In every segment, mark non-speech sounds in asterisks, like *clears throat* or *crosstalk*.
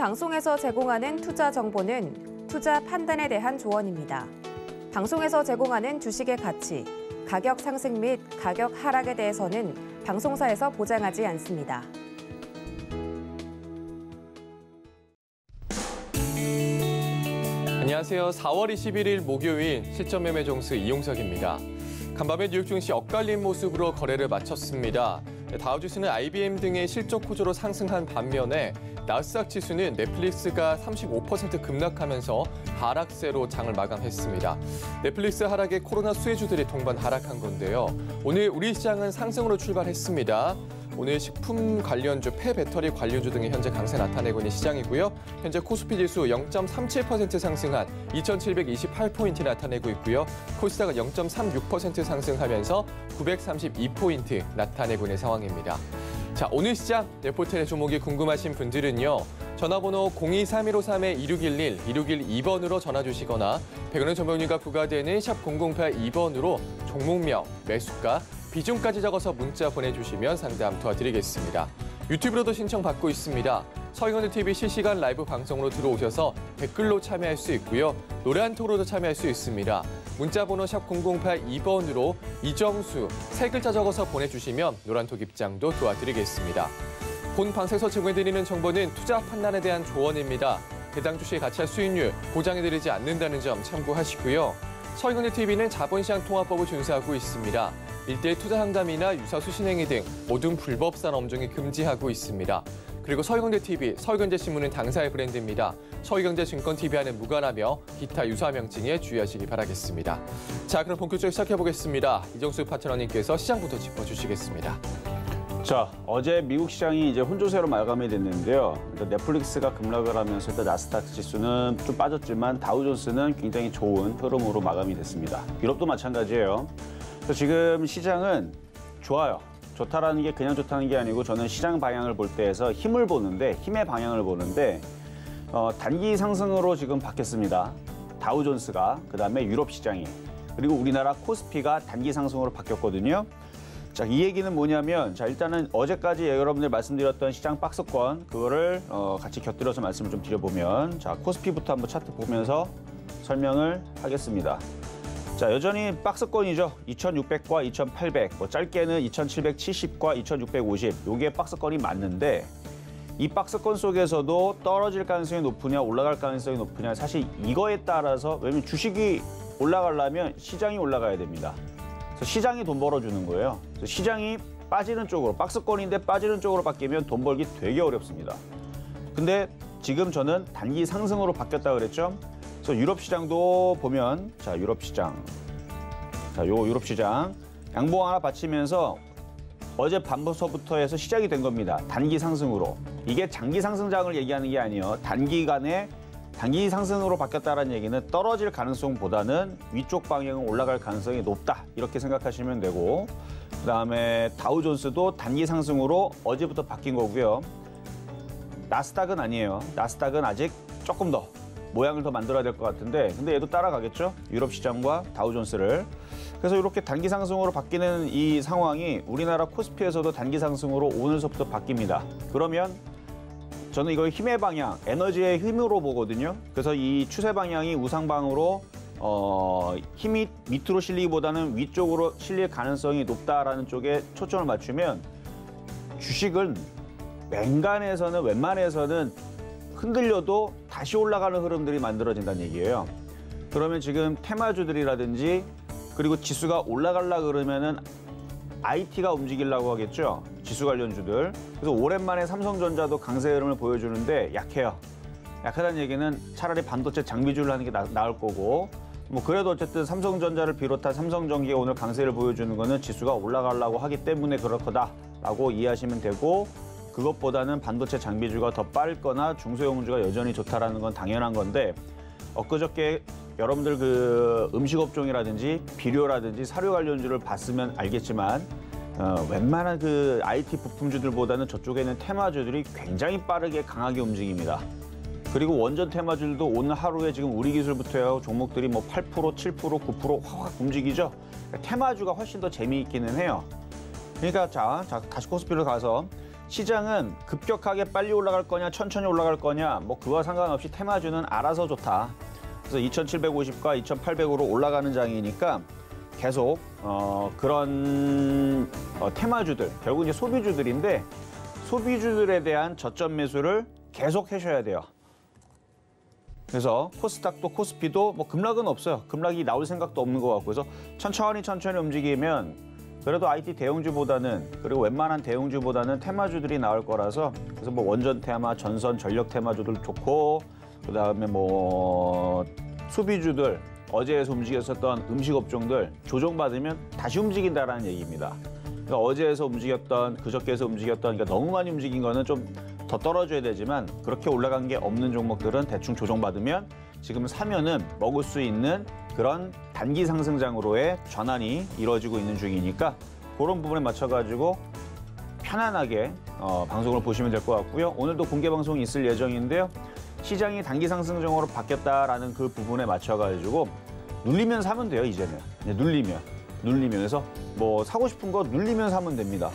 방송에서 제공하는 투자 정보는 투자 판단에 대한 조언입니다. 방송에서 제공하는 주식의 가치, 가격 상승 및 가격 하락에 대해서는 방송사에서 보장하지 않습니다. 안녕하세요. 4월 21일 목요일 시점 매매 정수 이용석입니다. 간밤에 뉴욕 증시 엇갈린 모습으로 거래를 마쳤습니다. 네, 다우지수는 IBM 등의 실적 호조로 상승한 반면에 나스닥 지수는 넷플릭스가 35% 급락하면서 하락세로 장을 마감했습니다. 넷플릭스 하락에 코로나 수혜주들이 동반 하락한 건데요. 오늘 우리 시장은 상승으로 출발했습니다. 오늘 식품 관련주, 폐배터리 관련주 등의 현재 강세 나타내고 있는 시장이고요. 현재 코스피 지수 0.37% 상승한 2,728포인트 나타내고 있고요. 코스닥은 0.36% 상승하면서 932포인트 나타내고 있는 상황입니다. 자, 오늘 시장 네포트의 종목이 궁금하신 분들은요. 전화번호 023153-2611, 2612번으로 전화 주시거나 100원의 전문료가 부과되는 샵 0082번으로 종목명, 매수가, 비중까지 적어서 문자 보내주시면 상담 도와드리겠습니다. 유튜브로도 신청받고 있습니다. 서경대 TV 실시간 라이브 방송으로 들어오셔서 댓글로 참여할 수 있고요. 노래 한 통으로도 참여할 수 있습니다. 문자번호 샵 0082번으로 이정수 세 글자 적어서 보내주시면 노란톡 입장도 도와드리겠습니다. 본 방송에서 제공해드리는 정보는 투자 판단에 대한 조언입니다. 해당 주식 가치와 수익률 보장해드리지 않는다는 점 참고하시고요. 서경대 TV는 자본시장 통화법을 준수하고 있습니다. 일대일 투자 상담이나 유사 수신행위 등 모든 불법산 업종이 금지하고 있습니다. 그리고 서울경제TV, 서울경제신문은 당사의 브랜드입니다. 서울경제증권TV와는 무관하며 기타 유사 명칭에 주의하시기 바라겠습니다. 자, 그럼 본격적으로 시작해보겠습니다. 이정수 파트너님께서 시장부터 짚어주시겠습니다. 자, 어제 미국 시장이 이제 혼조세로 마감이 됐는데요. 일단 넷플릭스가 급락을 하면서 일단 나스닥 지수는 좀 빠졌지만 다우존스는 굉장히 좋은 흐름으로 마감이 됐습니다. 유럽도 마찬가지예요. 그래서 지금 시장은 좋아요. 좋다라는 게 그냥 좋다는 게 아니고 저는 시장 방향을 볼 때에서 힘을 보는데 힘의 방향을 보는데 어, 단기 상승으로 지금 바뀌었습니다. 다우존스가 그다음에 유럽 시장이 그리고 우리나라 코스피가 단기 상승으로 바뀌었거든요. 자, 이 얘기는 뭐냐면 자, 일단은 어제까지 예, 여러분들 말씀드렸던 시장 박스권 그거를 어, 같이 곁들여서 말씀을 좀 드려보면 자, 코스피부터 한번 차트 보면서 설명을 하겠습니다. 자, 여전히 박스권이죠. 2600과 2800, 뭐 짧게는 2770과 2650, 이게 박스권이 맞는데 이 박스권 속에서도 떨어질 가능성이 높으냐 올라갈 가능성이 높으냐 사실 이거에 따라서 왜냐면 주식이 올라가려면 시장이 올라가야 됩니다. 그래서 시장이 돈 벌어주는 거예요. 그래서 시장이 빠지는 쪽으로 박스권인데 빠지는 쪽으로 바뀌면 돈 벌기 되게 어렵습니다. 근데 지금 저는 단기 상승으로 바뀌었다 그랬죠. 그래서 유럽 시장도 보면 자 유럽 시장 자요 유럽 시장 양봉 하나 받치면서 어제 밤부터 해서 시작이 된 겁니다. 단기 상승으로 이게 장기 상승장을 얘기하는 게 아니에요. 단기간에 단기 상승으로 바뀌었다는 얘기는 떨어질 가능성보다는 위쪽 방향은 올라갈 가능성이 높다 이렇게 생각하시면 되고 그다음에 다우존스도 단기 상승으로 어제부터 바뀐 거고요. 나스닥은 아니에요. 나스닥은 아직 조금 더 모양을 더 만들어야 될 것 같은데 근데 얘도 따라가겠죠? 유럽 시장과 다우존스를. 그래서 이렇게 단기 상승으로 바뀌는 이 상황이 우리나라 코스피에서도 단기 상승으로 오늘서부터 바뀝니다. 그러면 저는 이걸 힘의 방향, 에너지의 힘으로 보거든요. 그래서 이 추세 방향이 우상방으로 어, 힘이 밑으로 실리기보다는 위쪽으로 실릴 가능성이 높다라는 쪽에 초점을 맞추면 주식은 맹간에서는 웬만해서는 흔들려도 다시 올라가는 흐름들이 만들어진다는 얘기예요. 그러면 지금 테마주들이라든지 그리고 지수가 올라갈라 그러면은 IT가 움직이려고 하겠죠. 지수 관련주들. 그래서 오랜만에 삼성전자도 강세 흐름을 보여주는데 약해요. 약하다는 얘기는 차라리 반도체 장비주를 하는 게 나, 나을 거고 뭐 그래도 어쨌든 삼성전자를 비롯한 삼성전기가 오늘 강세를 보여주는 거는 지수가 올라가려고 하기 때문에 그럴 거다라고 이해하시면 되고 그것보다는 반도체 장비주가 더 빠르거나 중소형 우주가 여전히 좋다라는 건 당연한 건데 엊그저께 여러분들 그 음식업종이라든지 비료라든지 사료 관련주를 봤으면 알겠지만 어, 웬만한 그 IT 부품주들보다는 저쪽에는 테마주들이 굉장히 빠르게 강하게 움직입니다. 그리고 원전 테마주들도 오늘 하루에 지금 우리 기술부터 종목들이 뭐 8%, 7%, 9% 확확 움직이죠. 그러니까 테마주가 훨씬 더 재미있기는 해요. 그러니까 자, 자 다시 코스피로 가서 시장은 급격하게 빨리 올라갈 거냐 천천히 올라갈 거냐 뭐 그와 상관없이 테마주는 알아서 좋다. 그래서 2750과 2800으로 올라가는 장이니까 계속 어, 그런 어, 테마주들 결국 이제 소비주들인데 소비주들에 대한 저점 매수를 계속 해셔야 돼요. 그래서 코스닥도 코스피도 뭐 급락은 없어요. 급락이 나올 생각도 없는 것 같고 그래서 천천히 천천히 움직이면 그래도 IT 대형주보다는 그리고 웬만한 대형주보다는 테마주들이 나올 거라서 그래서 뭐 원전 테마, 전선, 전력 테마주들 좋고 그다음에 뭐수비주들 어제에서 움직였었던 음식업종들 조정받으면 다시 움직인다라는 얘기입니다. 그러니까 어제에서 움직였던 그저께에서 움직였던 그러니까 너무 많이 움직인 거는 좀 더 떨어져야 되지만 그렇게 올라간 게 없는 종목들은 대충 조정받으면 지금 사면은 먹을 수 있는 그런 단기 상승장으로의 전환이 이루어지고 있는 중이니까 그런 부분에 맞춰가지고 편안하게 어, 방송을 보시면 될 것 같고요. 오늘도 공개 방송이 있을 예정인데요. 시장이 단기 상승장으로 바뀌었다라는 그 부분에 맞춰가지고 눌리면 사면 돼요, 이제는. 네, 눌리면. 눌리면서 뭐 사고 싶은 거 눌리면 사면 됩니다.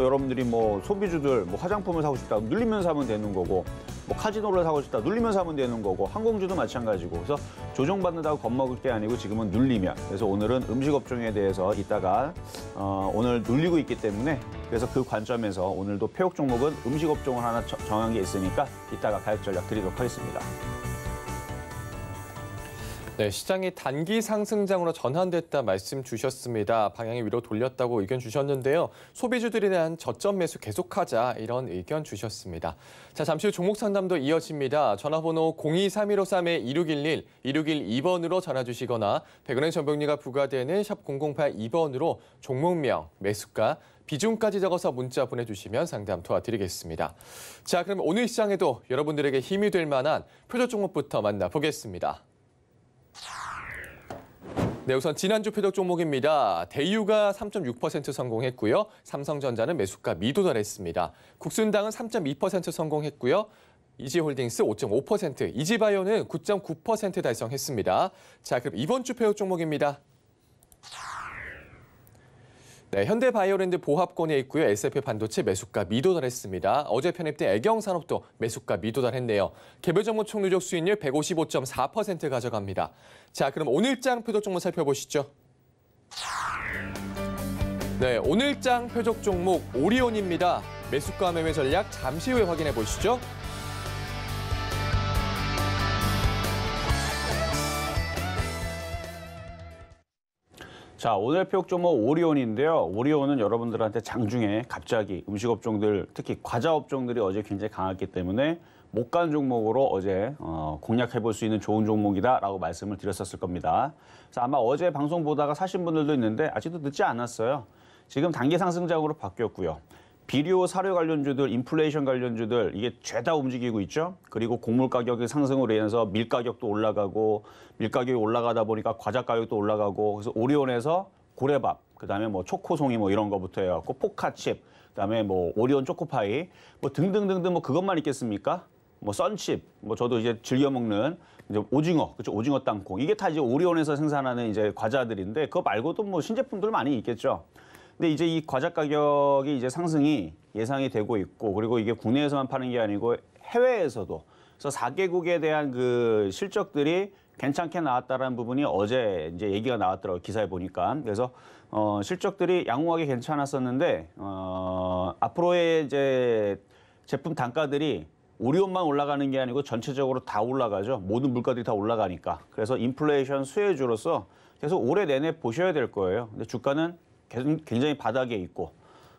또 뭐 여러분들이 뭐 소비주들 뭐 화장품을 사고 싶다 눌리면 사면 되는 거고 뭐 카지노를 사고 싶다 눌리면 사면 되는 거고 항공주도 마찬가지고 그래서 조정받는다고 겁먹을 게 아니고 지금은 눌리면 그래서 오늘은 음식 업종에 대해서 이따가 어, 오늘 눌리고 있기 때문에 그래서 그 관점에서 오늘도 폐업 종목은 음식 업종을 하나 정한 게 있으니까 이따가 가격 전략 드리도록 하겠습니다. 네, 시장이 단기 상승장으로 전환됐다 말씀 주셨습니다. 방향이 위로 돌렸다고 의견 주셨는데요. 소비주들에 대한 저점 매수 계속하자 이런 의견 주셨습니다. 자, 잠시 후 종목 상담도 이어집니다. 전화번호 023153-2611, 2612번으로 전화 주시거나 백은행 전병리가 부과되는 샵 0082번으로 종목명, 매수가, 비중까지 적어서 문자 보내주시면 상담 도와드리겠습니다. 자, 그럼 오늘 시장에도 여러분들에게 힘이 될 만한 표적 종목부터 만나보겠습니다. 네, 우선 지난주 표적 종목입니다. 대유가 3.6% 성공했고요. 삼성전자는 매수가 미도달했습니다. 국순당은 3.2% 성공했고요. 이지홀딩스 5.5%, 이지바이오는 9.9% 달성했습니다. 자, 그럼 이번 주 표적 종목입니다. 네, 현대바이오랜드 보합권에 있고요. SF 반도체 매수가 미도달했습니다. 어제 편입된 애경산업도 매수가 미도달했네요. 개별정보 총누적 수익률 155.4% 가져갑니다. 자, 그럼 오늘장 표적 종목 살펴보시죠. 네, 오늘장 표적 종목 오리온입니다. 매수가 매매 전략 잠시 후에 확인해 보시죠. 자, 오늘의 표육 종목 오리온인데요. 오리온은 여러분들한테 장중에 갑자기 음식업종들, 특히 과자업종들이 어제 굉장히 강했기 때문에 못 간 종목으로 어제 어, 공략해볼 수 있는 좋은 종목이다라고 말씀을 드렸었을 겁니다. 그래서 아마 어제 방송 보다가 사신 분들도 있는데 아직도 늦지 않았어요. 지금 단기 상승작으로 바뀌었고요. 비료 사료 관련주들, 인플레이션 관련주들 이게 죄다 움직이고 있죠. 그리고 곡물 가격의 상승으로 인해서 밀 가격도 올라가고 밀 가격이 올라가다 보니까 과자 가격도 올라가고 그래서 오리온에서 고래밥, 그다음에 뭐 초코송이 뭐 이런 거부터 해갖고 포카칩, 그다음에 뭐 오리온 초코파이 뭐 등등등등 뭐 그것만 있겠습니까? 뭐 썬칩, 뭐 저도 이제 즐겨 먹는 이제 오징어, 그렇죠? 오징어 땅콩 이게 다 이제 오리온에서 생산하는 이제 과자들인데 그거 말고도 뭐 신제품들 많이 있겠죠. 근데 이제 이 과자 가격이 이제 상승이 예상이 되고 있고 그리고 이게 국내에서만 파는 게 아니고 해외에서도 그래서 4개국에 대한 그 실적들이 괜찮게 나왔다라는 부분이 어제 이제 얘기가 나왔더라고요. 기사에 보니까. 그래서 어 실적들이 양호하게 괜찮았었는데 어 앞으로의 이제 제품 단가들이 오리온만 올라가는 게 아니고 전체적으로 다 올라가죠. 모든 물가들이 다 올라가니까. 그래서 인플레이션 수혜주로서 계속 올해 내내 보셔야 될 거예요. 근데 주가는 굉장히 바닥에 있고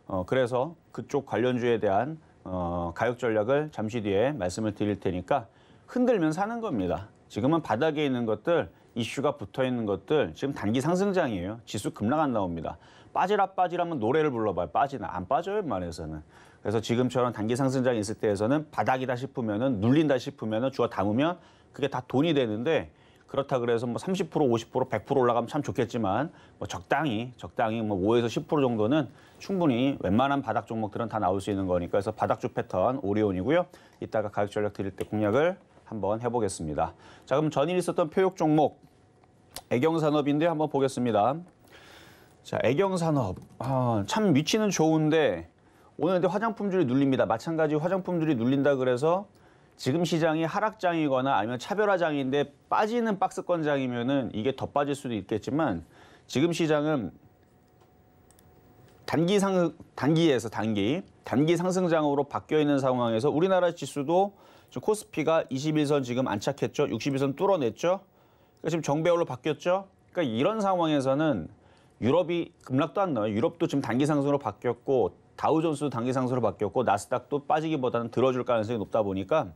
어, 그래서 그쪽 관련주에 대한 어, 가격 전략을 잠시 뒤에 말씀을 드릴 테니까 흔들면 사는 겁니다. 지금은 바닥에 있는 것들, 이슈가 붙어 있는 것들, 지금 단기 상승장이에요. 지수 급락 안 나옵니다. 빠지라 빠지라면 노래를 불러봐요. 빠지나 안 빠져요 말에서는. 그래서 지금처럼 단기 상승장이 있을 때에서는 바닥이다 싶으면 눌린다 싶으면 주워 담으면 그게 다 돈이 되는데 그렇다 그래서 뭐 30% 50% 100% 올라가면 참 좋겠지만 뭐 적당히 적당히 뭐 5에서 10% 정도는 충분히 웬만한 바닥 종목들은 다 나올 수 있는 거니까 그래서 바닥주 패턴 오리온이고요. 이따가 가격 전략 드릴 때 공략을 한번 해보겠습니다. 자 그럼 전일 있었던 표육 종목 애경산업인데 한번 보겠습니다. 자 애경산업 아, 참 위치는 좋은데 오늘 근데 화장품들이 눌립니다. 마찬가지 화장품들이 눌린다 그래서 지금 시장이 하락장이거나 아니면 차별화장인데 빠지는 박스권장이면은 이게 더 빠질 수도 있겠지만 지금 시장은 단기 상 단기에서 단기 단기 상승장으로 바뀌어 있는 상황에서 우리나라 지수도 지금 코스피가 21선 지금 안착했죠. 61선 뚫어냈죠. 그러니까 지금 정배열로 바뀌었죠. 그러니까 이런 상황에서는 유럽이 급락도 안 나요. 유럽도 지금 단기 상승으로 바뀌었고 다우존스 단기 상승으로 바뀌었고 나스닥도 빠지기보다는 들어줄 가능성이 높다 보니까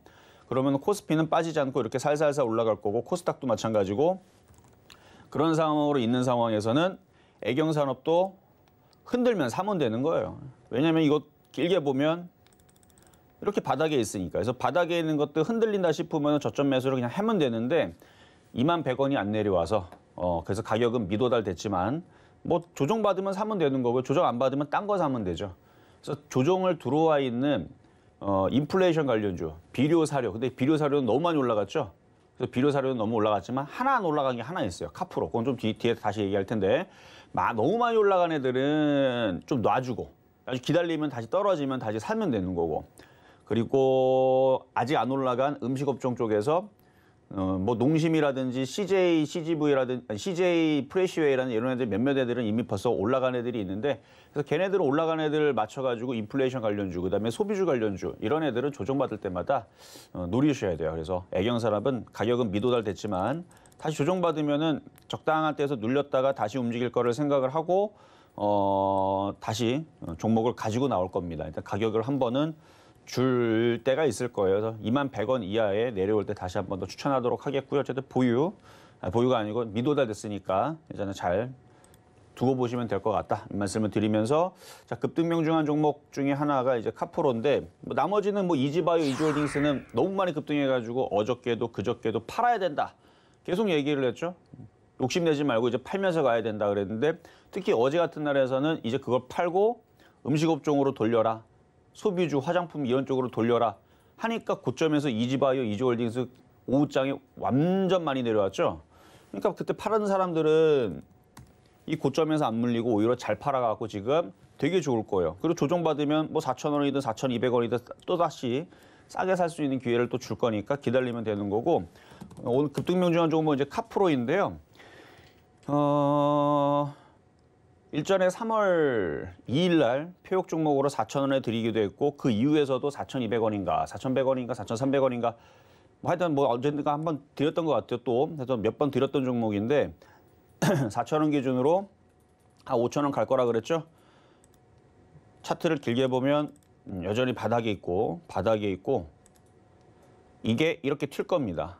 그러면 코스피는 빠지지 않고 이렇게 살살살 올라갈 거고 코스닥도 마찬가지고 그런 상황으로 있는 상황에서는 애경 산업도 흔들면 사면 되는 거예요. 왜냐하면 이거 길게 보면 이렇게 바닥에 있으니까. 그래서 바닥에 있는 것도 흔들린다 싶으면 저점 매수를 그냥 하면 되는데 2만 100원이 안 내려와서 어 그래서 가격은 미도달 됐지만 뭐 조정 받으면 사면 되는 거고 조정 안 받으면 딴 거 사면 되죠. 그래서 조정을 들어와 있는 어, 인플레이션 관련주, 비료 사료. 근데 비료 사료는 너무 많이 올라갔죠. 그래서 비료 사료는 너무 올라갔지만 하나 안 올라간 게 하나 있어요. 카프로. 그건 좀 뒤, 뒤에 다시 얘기할 텐데 마, 너무 많이 올라간 애들은 좀 놔주고 아주 기다리면 다시 떨어지면 다시 살면 되는 거고 그리고 아직 안 올라간 음식업종 쪽에서 어, 뭐 농심이라든지 CJ, CGV라든지 CJ 프레시웨이라는 이런 애들 몇몇 애들은 이미 벌써 올라간 애들이 있는데 그래서 걔네들 은 올라간 애들 맞춰가지고 인플레이션 관련주 그다음에 소비주 관련주 이런 애들은 조정받을 때마다 어, 노리셔야 돼요. 그래서 애경 산업은 가격은 미도달 됐지만 다시 조정받으면은 적당한 때에서 눌렸다가 다시 움직일 거를 생각을 하고 어, 다시 종목을 가지고 나올 겁니다. 일단 가격을 한 번은 줄 때가 있을 거예요. 그래서 2만 100원 이하에 내려올 때 다시 한 번 더 추천하도록 하겠고요. 어쨌든 보유, 아, 보유가 아니고 미도다 됐으니까 이제는 잘 두고 보시면 될 것 같다. 이 말씀을 드리면서 자 급등명 중한 종목 중에 하나가 이제 카프로인데 뭐 나머지는 뭐 이지바이오, 이지홀딩스는 너무 많이 급등해가지고 어저께도 그저께도 팔아야 된다. 계속 얘기를 했죠. 욕심내지 말고 이제 팔면서 가야 된다 그랬는데 특히 어제 같은 날에서는 이제 그걸 팔고 음식업종으로 돌려라. 소비주, 화장품 이런 쪽으로 돌려라 하니까 고점에서 이지바이오, 이지홀딩스 오후장에 완전 많이 내려왔죠. 그러니까 그때 파는 사람들은 이 고점에서 안 물리고 오히려 잘 팔아가고 지금 되게 좋을 거예요. 그리고 조정받으면 뭐 4천 원이든 4,200원이든 또다시 싸게 살 수 있는 기회를 또 줄 거니까 기다리면 되는 거고 오늘 급등명중한 종목은 이제 카프로인데요. 어... 일전에 3월 2일 날폐역 종목으로 4,000원에 드리기도 했고 그 이후에서도 4,200원인가 4,100원인가 4,300원인가 뭐 하여튼 뭐 언젠가 한 번 드렸던 것 같아요 또 하여튼 몇번 드렸던 종목인데 4,000원 *clears throat* 기준으로 한 아, 5,000원 갈 거라 그랬죠 차트를 길게 보면 음, 여전히 바닥에 있고 바닥에 있고 이게 이렇게 튈 겁니다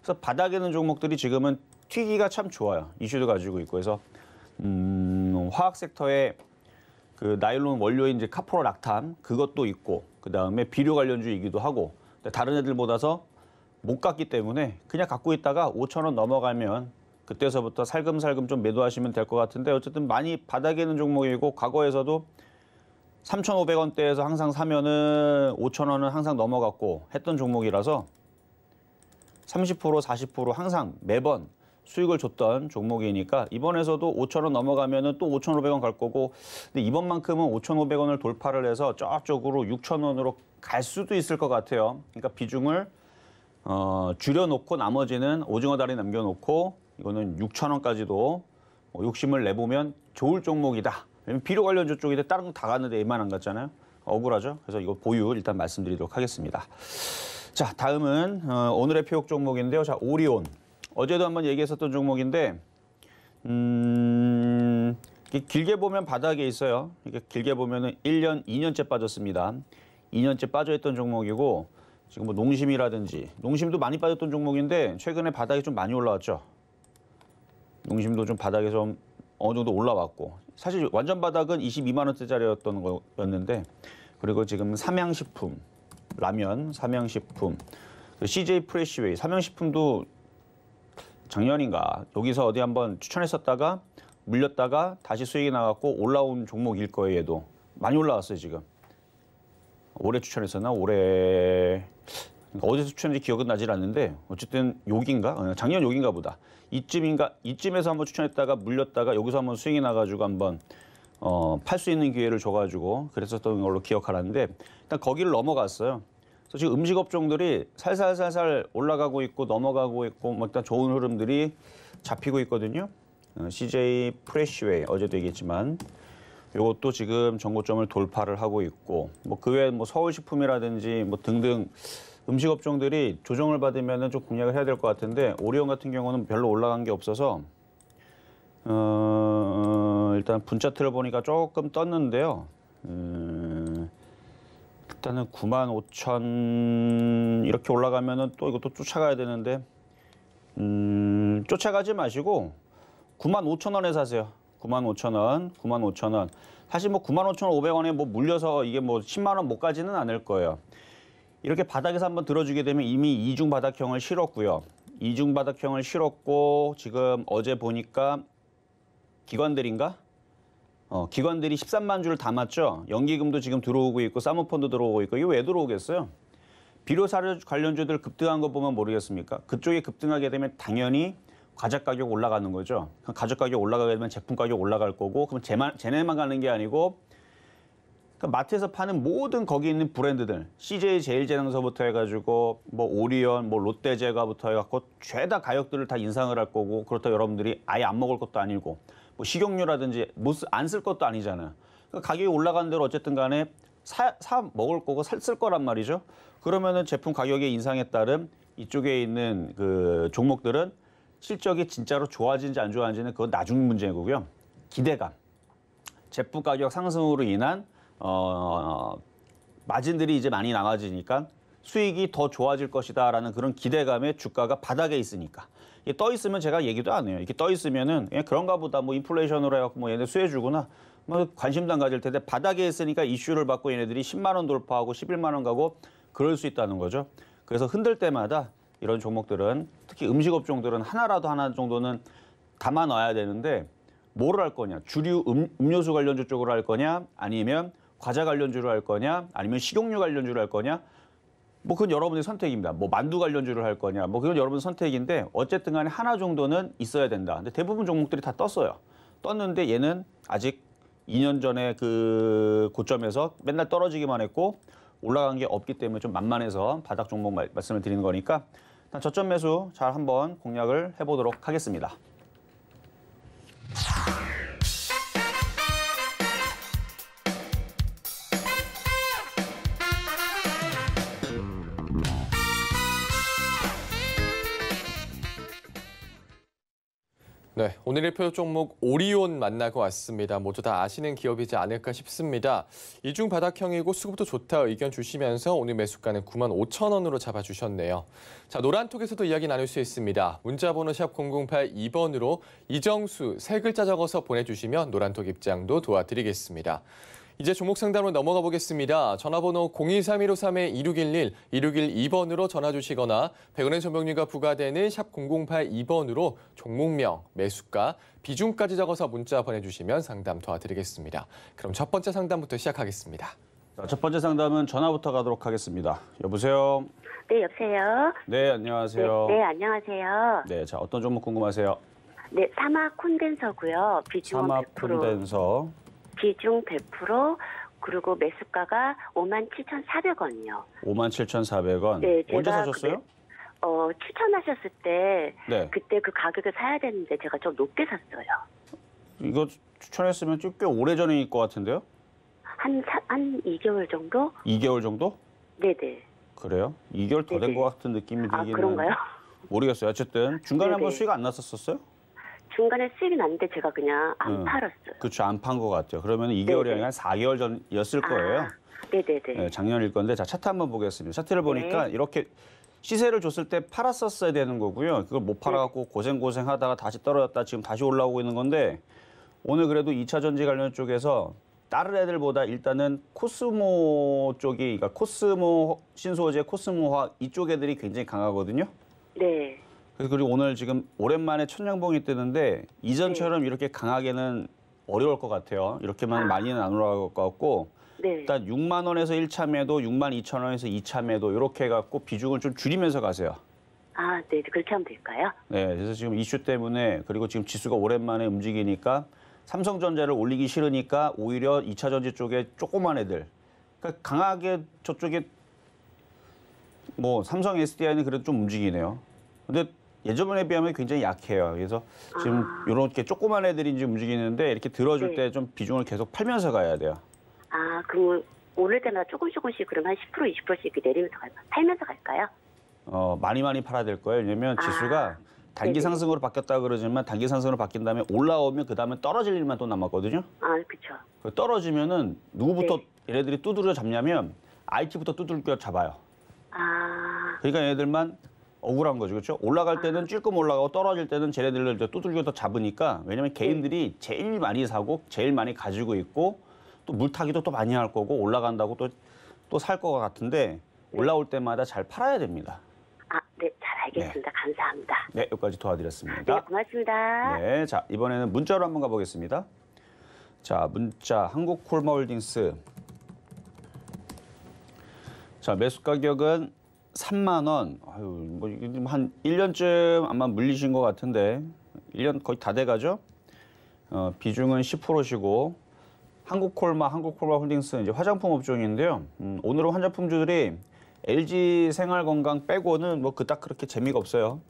그래서 바닥에 있는 종목들이 지금은 튀기가 참 좋아요 이슈도 가지고 있고 해서 음, 화학 섹터에 그 나일론 원료인 이제 카프로락탄 그것도 있고 그 다음에 비료 관련주이기도 하고 다른 애들보다서 못 갔기 때문에 그냥 갖고 있다가 5천 원 넘어가면 그때서부터 살금살금 좀 매도하시면 될 것 같은데 어쨌든 많이 바닥에 있는 종목이고 과거에서도 3,500원대에서 항상 사면은 5천원은 항상 넘어갔고 했던 종목이라서 30% 40% 항상 매번 수익을 줬던 종목이니까 이번에서도 5,000원 넘어가면 또 5,500원 갈 거고 근데 이번만큼은 5,500원을 돌파를 해서 저쪽으로 6,000원으로 갈 수도 있을 것 같아요. 그러니까 비중을 어, 줄여놓고 나머지는 오징어 다리 남겨놓고 이거는 6,000원까지도 뭐 욕심을 내보면 좋을 종목이다. 비료 관련주 쪽인데 다른 거 다 갔는데 얘만 안 갔잖아요. 억울하죠. 그래서 이거 보유 일단 말씀드리도록 하겠습니다. 자, 다음은 어, 오늘의 표혹 종목인데요. 자, 오리온. 어제도 한번 얘기했었던 종목인데 음, 길게 보면 바닥에 있어요. 이게 길게 보면 1년, 2년째 빠졌습니다. 2년째 빠져있던 종목이고 지금 뭐 농심이라든지 농심도 많이 빠졌던 종목인데 최근에 바닥이 좀 많이 올라왔죠. 농심도 좀 바닥에 서 어느 정도 올라왔고 사실 완전 바닥은 22만 원대짜리였던 거였는데 그리고 지금 삼양식품 라면, 삼양식품 그 CJ 프레쉬웨이 삼양식품도 작년인가 여기서 어디 한번 추천했었다가 물렸다가 다시 수익이 나갔고 올라온 종목일 거예요. 얘도 많이 올라왔어요 지금. 올해 추천했었나 올해 어디서 추천인지 기억은 나질 않는데 어쨌든 여긴가 어, 작년 여긴가 보다 이쯤인가 이쯤에서 한번 추천했다가 물렸다가 여기서 한번 수익이 나가지고 한번 어, 팔 수 있는 기회를 줘가지고 그랬었던 걸로 기억하는데 일단 거기를 넘어갔어요. 그래서 지금 음식 업종들이 살살살살 올라가고 있고 넘어가고 있고 뭐 일단 좋은 흐름들이 잡히고 있거든요. 어, CJ 프레쉬웨이 어제도 얘기했지만 이것도 지금 전고점을 돌파를 하고 있고 뭐 그 외에 뭐 서울식품이라든지 뭐 등등 음식 업종들이 조정을 받으면 좀 공략을 해야 될 것 같은데 오리온 같은 경우는 별로 올라간 게 없어서 어, 일단 분차트를 보니까 조금 떴는데요. 음, 일단은 9만 5천 이렇게 올라가면은 또 이것도 쫓아가야 되는데 음, 쫓아가지 마시고 9만 5천 원에 사세요. 9만 5천 원, 9만 5천 원. 사실 뭐 9만 5천 500원에 뭐 물려서 이게 뭐 10만 원 못 가지는 않을 거예요. 이렇게 바닥에서 한번 들어주게 되면 이미 이중 바닥형을 실었고요. 이중 바닥형을 실었고 지금 어제 보니까 기관들인가? 어, 기관들이 13만 주를 담았죠. 연기금도 지금 들어오고 있고 사모펀드 들어오고 있고 이거왜 들어오겠어요? 비료사료 관련주들 급등한 거 보면 모르겠습니까? 그쪽이 급등하게 되면 당연히 과자 가격 올라가는 거죠. 가격 가격 올라가게 되면 제품 가격 올라갈 거고 그럼 제만, 쟤네만 가는 게 아니고 그 마트에서 파는 모든 거기 있는 브랜드들 CJ 제일제당서부터 해가지고 뭐 오리온, 뭐 롯데제과부터 해갖고 죄다 가격들을 다 인상을 할 거고 그렇다고 여러분들이 아예 안 먹을 것도 아니고 뭐 식용유라든지 안 쓸 것도 아니잖아요. 그러니까 가격이 올라간 대로 어쨌든 간에 사, 사 먹을 거고 살 쓸 거란 말이죠. 그러면은 제품 가격의 인상에 따른 이쪽에 있는 그 종목들은 실적이 진짜로 좋아진지 안 좋아진지는 그건 나중 문제고요. 기대감, 제품 가격 상승으로 인한 어, 마진들이 이제 많이 나가지니까 수익이 더 좋아질 것이다라는 그런 기대감에 주가가 바닥에 있으니까 떠 있으면 제가 얘기도 안 해요. 이렇게 떠 있으면은 그런가 보다 뭐 인플레이션으로 해갖고 뭐 얘네 수혜 주구나. 뭐 관심도 안 가질 텐데 바닥에 있으니까 이슈를 받고 얘네들이 10만 원 돌파하고 11만 원 가고 그럴 수 있다는 거죠. 그래서 흔들 때마다 이런 종목들은 특히 음식 업종들은 하나라도 하나 정도는 담아 놔야 되는데 뭐를 할 거냐? 주류 음, 음료수 관련주 쪽으로 할 거냐? 아니면 과자 관련주로 할 거냐? 아니면 식용유 관련주로 할 거냐? 뭐 그건 여러분의 선택입니다. 뭐 만두 관련주를 할 거냐, 뭐 그건 여러분 선택인데 어쨌든 간에 하나 정도는 있어야 된다. 근데 대부분 종목들이 다 떴어요. 떴는데 얘는 아직 2년 전에 그 고점에서 맨날 떨어지기만 했고 올라간 게 없기 때문에 좀 만만해서 바닥 종목 말, 말씀을 드리는 거니까 일단 저점 매수 잘 한번 공략을 해보도록 하겠습니다. 네, 오늘의 표 종목 오리온 만나고 왔습니다. 모두 다 아시는 기업이지 않을까 싶습니다. 이중 바닥형이고 수급도 좋다 의견 주시면서 오늘 매수가는 9만 5천 원으로 잡아주셨네요. 자, 노란톡에서도 이야기 나눌 수 있습니다. 문자번호 샵 0082번으로 이정수 세 글자 적어서 보내주시면 노란톡 입장도 도와드리겠습니다. 이제 종목 상담으로 넘어가 보겠습니다. 전화번호 023-153-2611, 2612번으로 전화 주시거나 100원의 전명료가 부과되는 샵 0082번으로 종목명, 매수가, 비중까지 적어서 문자 보내주시면 상담 도와드리겠습니다. 그럼 첫 번째 상담부터 시작하겠습니다. 자, 첫 번째 상담은 전화부터 가도록 하겠습니다. 여보세요? 네, 여보세요? 네, 안녕하세요. 네, 네 안녕하세요. 네, 자, 어떤 종목 궁금하세요? 네, 사막 콘덴서고요. 비중은 100%. 콘덴서. 비중 100% 그리고 매수가가 57,400원이요. 57,400원. 네, 언제 사셨어요? 그때, 어, 추천하셨을 때 네. 그때 그 가격을 사야 되는데 제가 좀 높게 샀어요. 이거 추천했으면 꽤 오래전일 것 같은데요? 한, 한 2개월 정도? 2개월 정도? 네네. 그래요? 2개월 더 된 것 같은 느낌이 들기 아, 그런가요? 모르겠어요. 어쨌든 중간에 네네. 한번 수익 안 났었었어요? 중간에 수입이 났는데 제가 그냥 안 음. 팔았어요. 그렇죠. 안판 것 같아요. 그러면 2개월이 아니라 4개월 전이었을 아, 거예요. 네네네. 네, 작년일 건데 자 차트 한번 보겠습니다. 차트를 보니까 네. 이렇게 시세를 줬을 때 팔았었어야 되는 거고요. 그걸 못 팔아갖고 네. 고생고생 하다가 다시 떨어졌다 지금 다시 올라오고 있는 건데 오늘 그래도 2차 전지 관련 쪽에서 다른 애들보다 일단은 코스모 쪽이 그러니까 코스모 신소재 코스모화 이쪽 애들이 굉장히 강하거든요. 네. 그리고 오늘 지금 오랜만에 천냥봉이 뜨는데 이전처럼 네. 이렇게 강하게는 어려울 것 같아요. 이렇게만 아. 많이는 안 올라갈 것 같고 네. 일단 6만 원에서 1차 매도, 6만 2천 원에서 2차 매도 이렇게 해갖고 비중을 좀 줄이면서 가세요. 아, 네, 그렇게 하면 될까요? 네, 그래서 지금 이슈 때문에 그리고 지금 지수가 오랜만에 움직이니까 삼성전자를 올리기 싫으니까 오히려 2차 전지 쪽에 조그만 애들 그러니까 강하게 저쪽에 뭐 삼성 SDI는 그래도 좀 움직이네요. 근데 예전에 비하면 굉장히 약해요. 그래서 지금 아. 이렇게 조그만 애들이 이제 움직이는데 이렇게 들어줄 네. 때좀 비중을 계속 팔면서 가야 돼요. 아, 그럼 오를 때마다 조금 조금씩 그럼 한 10% 20%씩 내리면서 갈까요? 팔면서 갈까요? 어, 많이 많이 팔아야 될 거예요. 왜냐면 아. 지수가 단기 상승으로 바뀌었다 그러지만 단기 상승으로 바뀐 다음에 올라오면 그 다음에 떨어질 일만 또 남았거든요. 아, 그렇죠. 떨어지면은 누구부터 네. 얘네들이 두드려 잡냐면 IT부터 두들겨 잡아요. 아. 그러니까 얘네들만 억울한 거죠. 그렇죠? 올라갈 때는 찔끔 올라가고 떨어질 때는 쟤네들을 두들겨더 잡으니까 왜냐면 개인들이 네. 제일 많이 사고 제일 많이 가지고 있고 또 물타기도 또 많이 할 거고 올라간다고 또 또살것 같은데 네. 올라올 때마다 잘 팔아야 됩니다. 아, 네, 잘 알겠습니다. 네. 감사합니다. 네, 여기까지 도와드렸습니다. 네, 고맙습니다. 네, 자 이번에는 문자로 한번 가보겠습니다. 자, 문자 한국콜마홀딩스 자 매수 가격은 3만 원. 아유, 뭐한 1년쯤 아마 물리신 것 같은데 1년 거의 다 돼가죠. 어, 비중은 10%시고 한국콜마, 한국콜마 홀딩스 이제 화장품 업종인데요. 음, 오늘은 화장품주들이 LG 생활건강 빼고는 뭐 그닥 그렇게 재미가 없어요.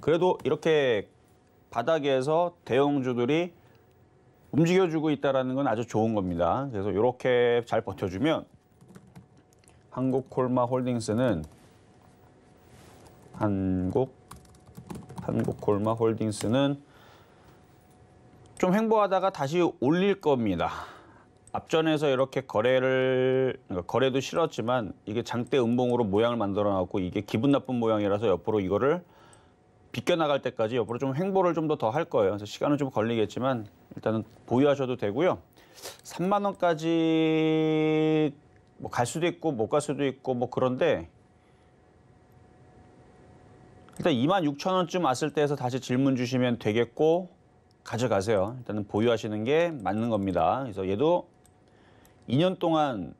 그래도 이렇게 바닥에서 대형주들이 움직여주고 있다는 건 아주 좋은 겁니다. 그래서 이렇게 잘 버텨주면 한국콜마홀딩스는 한국 한국콜마홀딩스는 좀 횡보하다가 다시 올릴 겁니다. 앞전에서 이렇게 거래를 그러니까 거래도 싫었지만 이게 장대 음봉으로 모양을 만들어 놨고 이게 기분 나쁜 모양이라서 옆으로 이거를 비껴 나갈 때까지 옆으로 좀 횡보를 좀 더 더 할 거예요. 그래서 시간은 좀 걸리겠지만 일단은 보유하셔도 되고요. 3만 원까지 뭐갈 수도 있고 못 갈 수도 있고 뭐 그런데 일단 2만 6천 원쯤 왔을 때에서 다시 질문 주시면 되겠고 가져가세요. 일단은 보유하시는 게 맞는 겁니다. 그래서 얘도 2년 동안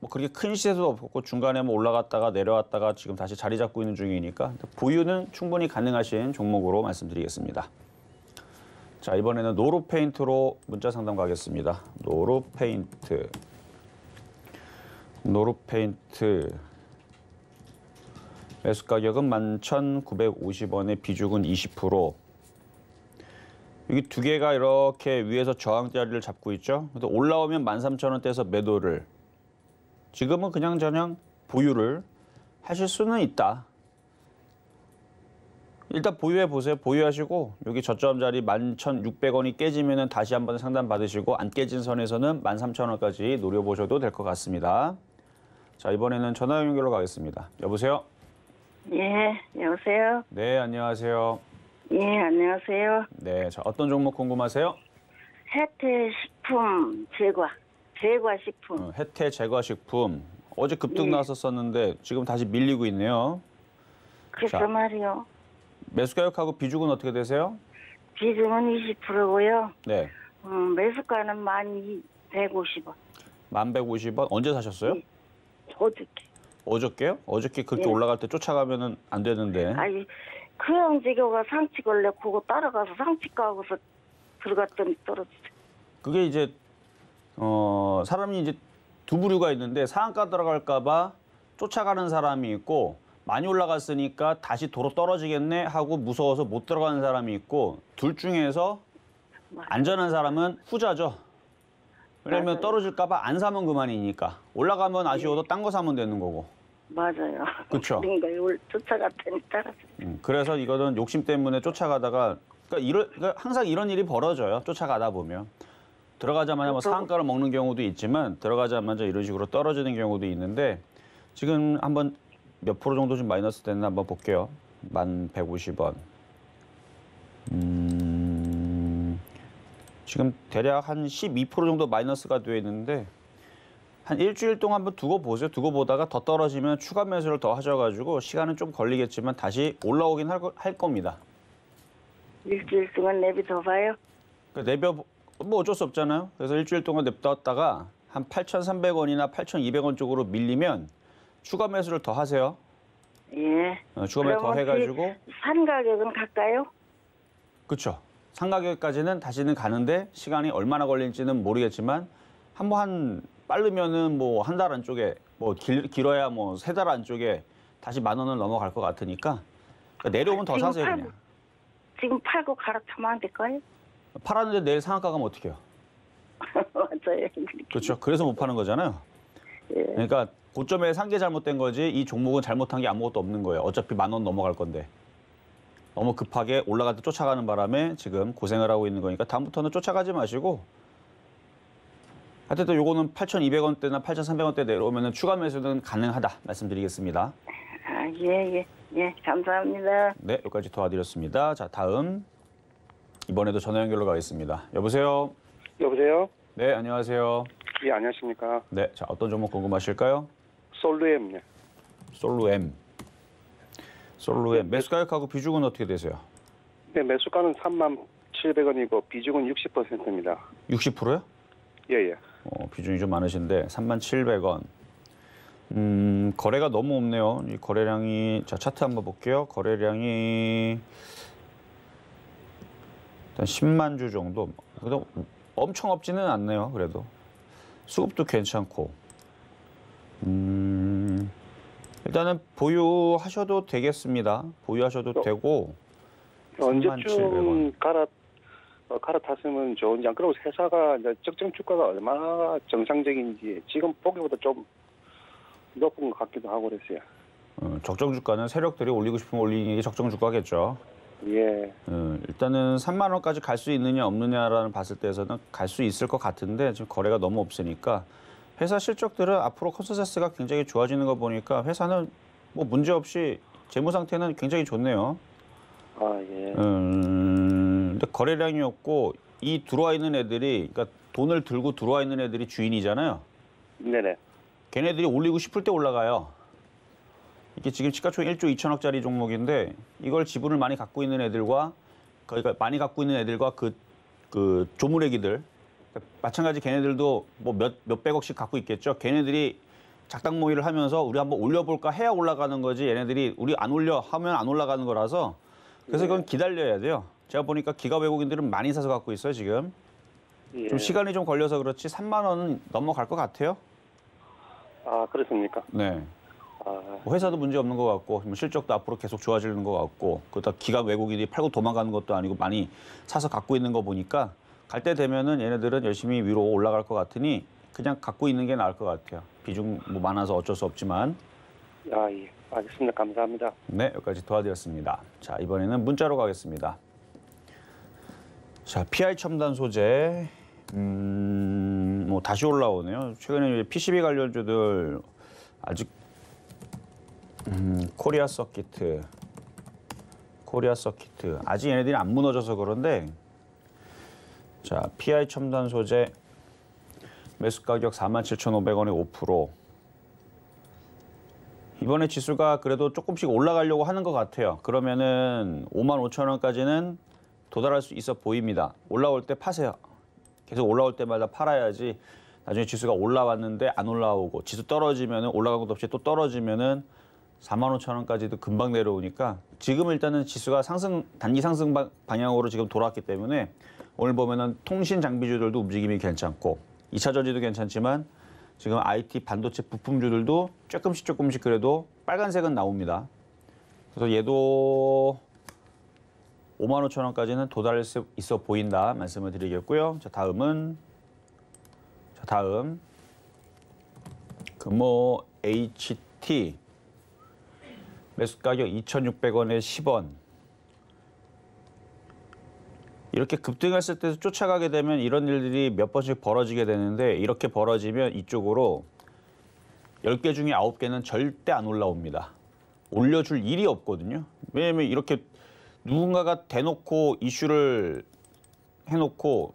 뭐 그렇게 큰 시세도 없고 중간에 뭐 올라갔다가 내려왔다가 지금 다시 자리 잡고 있는 중이니까 보유는 충분히 가능하신 종목으로 말씀드리겠습니다. 자 이번에는 노루 페인트로 문자 상담 가겠습니다. 노루 페인트. 노루페인트 매수 가격은 11,950원에 비중은 20% 여기 두 개가 이렇게 위에서 저항자리를 잡고 있죠. 그래서 올라오면 13,000원대에서 매도를 지금은 그냥 저냥 보유를 하실 수는 있다. 일단 보유해 보세요. 보유하시고 여기 저점 자리 11,600원이 깨지면 다시 한번 상담 받으시고 안 깨진 선에서는 13,000원까지 노려보셔도 될 것 같습니다. 자, 이번에는 전화 연결로 가겠습니다. 여보세요? 예, 여보세요? 네, 안녕하세요. 예, 안녕하세요. 네, 자, 어떤 종목 궁금하세요? 해태 식품 제과. 제과 식품. 어, 해태 제과 식품. 어제 급등 예. 나왔었었는데 지금 다시 밀리고 있네요. 그래서 말이요. 매수 가격하고 비중은 어떻게 되세요? 비중은 20%고요. 네. 음, 매수가는 1250원. 1150원 언제 사셨어요? 예. 어저께. 어저께요? 어저께 그렇게 네. 올라갈 때 쫓아가면은 안 되는데. 아니 그 형제교가 상치걸래 그거 따라가서 상치 까고서 들어갔더니 떨어지죠. 그게 이제 어 사람이 이제 두 부류가 있는데 상한가 들어갈까봐 쫓아가는 사람이 있고 많이 올라갔으니까 다시 도로 떨어지겠네 하고 무서워서 못 들어가는 사람이 있고 둘 중에서 안전한 사람은 후자죠. 그러면 떨어질까봐 안 사면 그만이니까 올라가면 아쉬워도 딴 거 사면 되는 거고. 맞아요. 그렇죠. *laughs* 그러니까 쫓아갔더니 따라서. 음, 그래서 이거는 욕심 때문에 쫓아가다가 그러니까, 이러, 그러니까 항상 이런 일이 벌어져요. 쫓아가다 보면. 들어가자마자 뭐 상가를 먹는 경우도 있지만 들어가자마자 이런 식으로 떨어지는 경우도 있는데 지금 한번 몇 프로 정도 좀 마이너스 됐나 한번 볼게요. 만 150원. 음. 지금 대략 한 12% 정도 마이너스가 되어 있는데 한 일주일 동안 한번 두고 보세요. 두고 보다가 더 떨어지면 추가 매수를 더 하셔가지고 시간은 좀 걸리겠지만 다시 올라오긴 할, 할 겁니다. 일주일 동안 내비둬봐요. 그 내비 뭐 어쩔 수 없잖아요. 그래서 일주일 동안 냅뒀다가 한 8,300원이나 8,200원 쪽으로 밀리면 추가 매수를 더 하세요. 예. 어, 추가 매수 더 해가지고 산 가격은 가까요? 그렇죠. 상가격까지는 다시는 가는데 시간이 얼마나 걸릴지는 모르겠지만 한 번 한 빠르면은 뭐 한 달 안쪽에 뭐 길, 길어야 뭐 세 달 안쪽에 다시 만 원을 넘어갈 것 같으니까 그러니까 내려오면 더 사세요 팔, 그냥. 지금 팔고 갈아타면 안 될까요? 팔았는데 내일 상한가 가면 뭐 어떻게 해요? *laughs* 맞아요. 그렇죠. 그래서 못 파는 거잖아요. 예. 그러니까 고점에 산게 잘못된 거지 이 종목은 잘못한 게 아무것도 없는 거예요. 어차피 만 원 넘어갈 건데. 너무 급하게 올라가다 쫓아가는 바람에 지금 고생을 하고 있는 거니까 다음부터는 쫓아가지 마시고 하여튼 요거는 8,200원대나 8,300원대 내려오면 추가 매수는 가능하다 말씀드리겠습니다. 아, 예, 예. 예, 감사합니다. 네, 여기까지 도와드렸습니다. 자, 다음. 이번에도 전화 연결로 가겠습니다. 여보세요? 여보세요? 네, 안녕하세요. 예, 안녕하십니까? 네, 자, 어떤 종목 궁금하실까요? 솔루엠요. 솔루엠. 솔로의 네, 매수 가격하고 비중은 어떻게 되세요? 네, 매수가는 3만 700원이고 비중은 60%입니다. 60%요? 예, 예. 어, 비중이 좀 많으신데 3만 700원. 음, 거래가 너무 없네요. 이 거래량이 자, 차트 한번 볼게요. 거래량이 일단 10만 주 정도. 그래도 엄청 없지는 않네요. 그래도 수급도 괜찮고. 음. 일단은 보유하셔도 되겠습니다. 보유하셔도 어, 되고 언제쯤 갈아 어, 갈아탔으면 좋은지 안 그러고 회사가 이제 적정 주가가 얼마나 정상적인지 지금 보기보다 좀 높은 것 같기도 하고 그랬어요. 어, 적정 주가는 세력들이 올리고 싶으면 올리는 게 적정 주가겠죠. 예. 어, 일단은 3만 원까지 갈 수 있느냐 없느냐라는 봤을 때에서는 갈 수 있을 것 같은데 지금 거래가 너무 없으니까 회사 실적들은 앞으로 컨센서스가 굉장히 좋아지는 거 보니까 회사는 뭐 문제 없이 재무 상태는 굉장히 좋네요. 아 예. 음, 근데 거래량이 없고 이 들어와 있는 애들이 그러니까 돈을 들고 들어와 있는 애들이 주인이잖아요. 네네. 걔네들이 올리고 싶을 때 올라가요. 이게 지금 시가총 1조 2천억짜리 종목인데 이걸 지분을 많이 갖고 있는 애들과 그러니까 많이 갖고 있는 애들과 그 그 조물애기들 마찬가지 걔네들도 뭐 몇, 몇백억씩 갖고 있겠죠. 걔네들이 작당 모의를 하면서 우리 한번 올려볼까 해야 올라가는 거지 얘네들이 우리 안 올려 하면 안 올라가는 거라서 그래서 네. 그건 기다려야 돼요. 제가 보니까 기가 외국인들은 많이 사서 갖고 있어요, 지금. 예. 좀 시간이 좀 걸려서 그렇지 3만 원은 넘어갈 것 같아요. 아, 그렇습니까? 네. 아. 뭐 회사도 문제 없는 것 같고 뭐 실적도 앞으로 계속 좋아지는 것 같고 그렇다 기가 외국인이 팔고 도망가는 것도 아니고 많이 사서 갖고 있는 거 보니까 갈때 되면은 얘네들은 열심히 위로 올라갈 것 같으니 그냥 갖고 있는 게 나을 것 같아요. 비중 뭐 많아서 어쩔 수 없지만. 아 예, 알겠습니다. 감사합니다. 네, 여기까지 도와드렸습니다. 자 이번에는 문자로 가겠습니다. 자 PI 첨단 소재, 음, 뭐 다시 올라오네요. 최근에 이제 PCB 관련주들 아직 음, 코리아 서킷, 코리아 서킷 아직 얘네들이 안 무너져서 그런데 자, PI 첨단 소재 매수 가격 47,500원에 5%. 이번에 지수가 그래도 조금씩 올라가려고 하는 것 같아요. 그러면은 55,000원까지는 도달할 수 있어 보입니다. 올라올 때 파세요. 계속 올라올 때마다 팔아야지 나중에 지수가 올라왔는데 안 올라오고 지수 떨어지면은 올라간 것 없이 또 떨어지면은 45,000원까지도 금방 내려오니까 지금 일단은 지수가 상승 단기 상승 방향으로 지금 돌았기 때문에 오늘 보면은 통신 장비주들도 움직임이 괜찮고 2차 전지도 괜찮지만 지금 IT 반도체 부품주들도 조금씩 조금씩 그래도 빨간색은 나옵니다. 그래서 얘도 5만 5천 원까지는 도달할 수 있어 보인다 말씀을 드리겠고요. 자 다음은 자 다음 금호 HT 매수 가격 2,600원에 10원. 이렇게 급등했을 때 쫓아가게 되면 이런 일들이 몇 번씩 벌어지게 되는데 이렇게 벌어지면 이쪽으로 10개 중에 9개는 절대 안 올라옵니다. 올려줄 일이 없거든요. 왜냐면 이렇게 누군가가 대놓고 이슈를 해놓고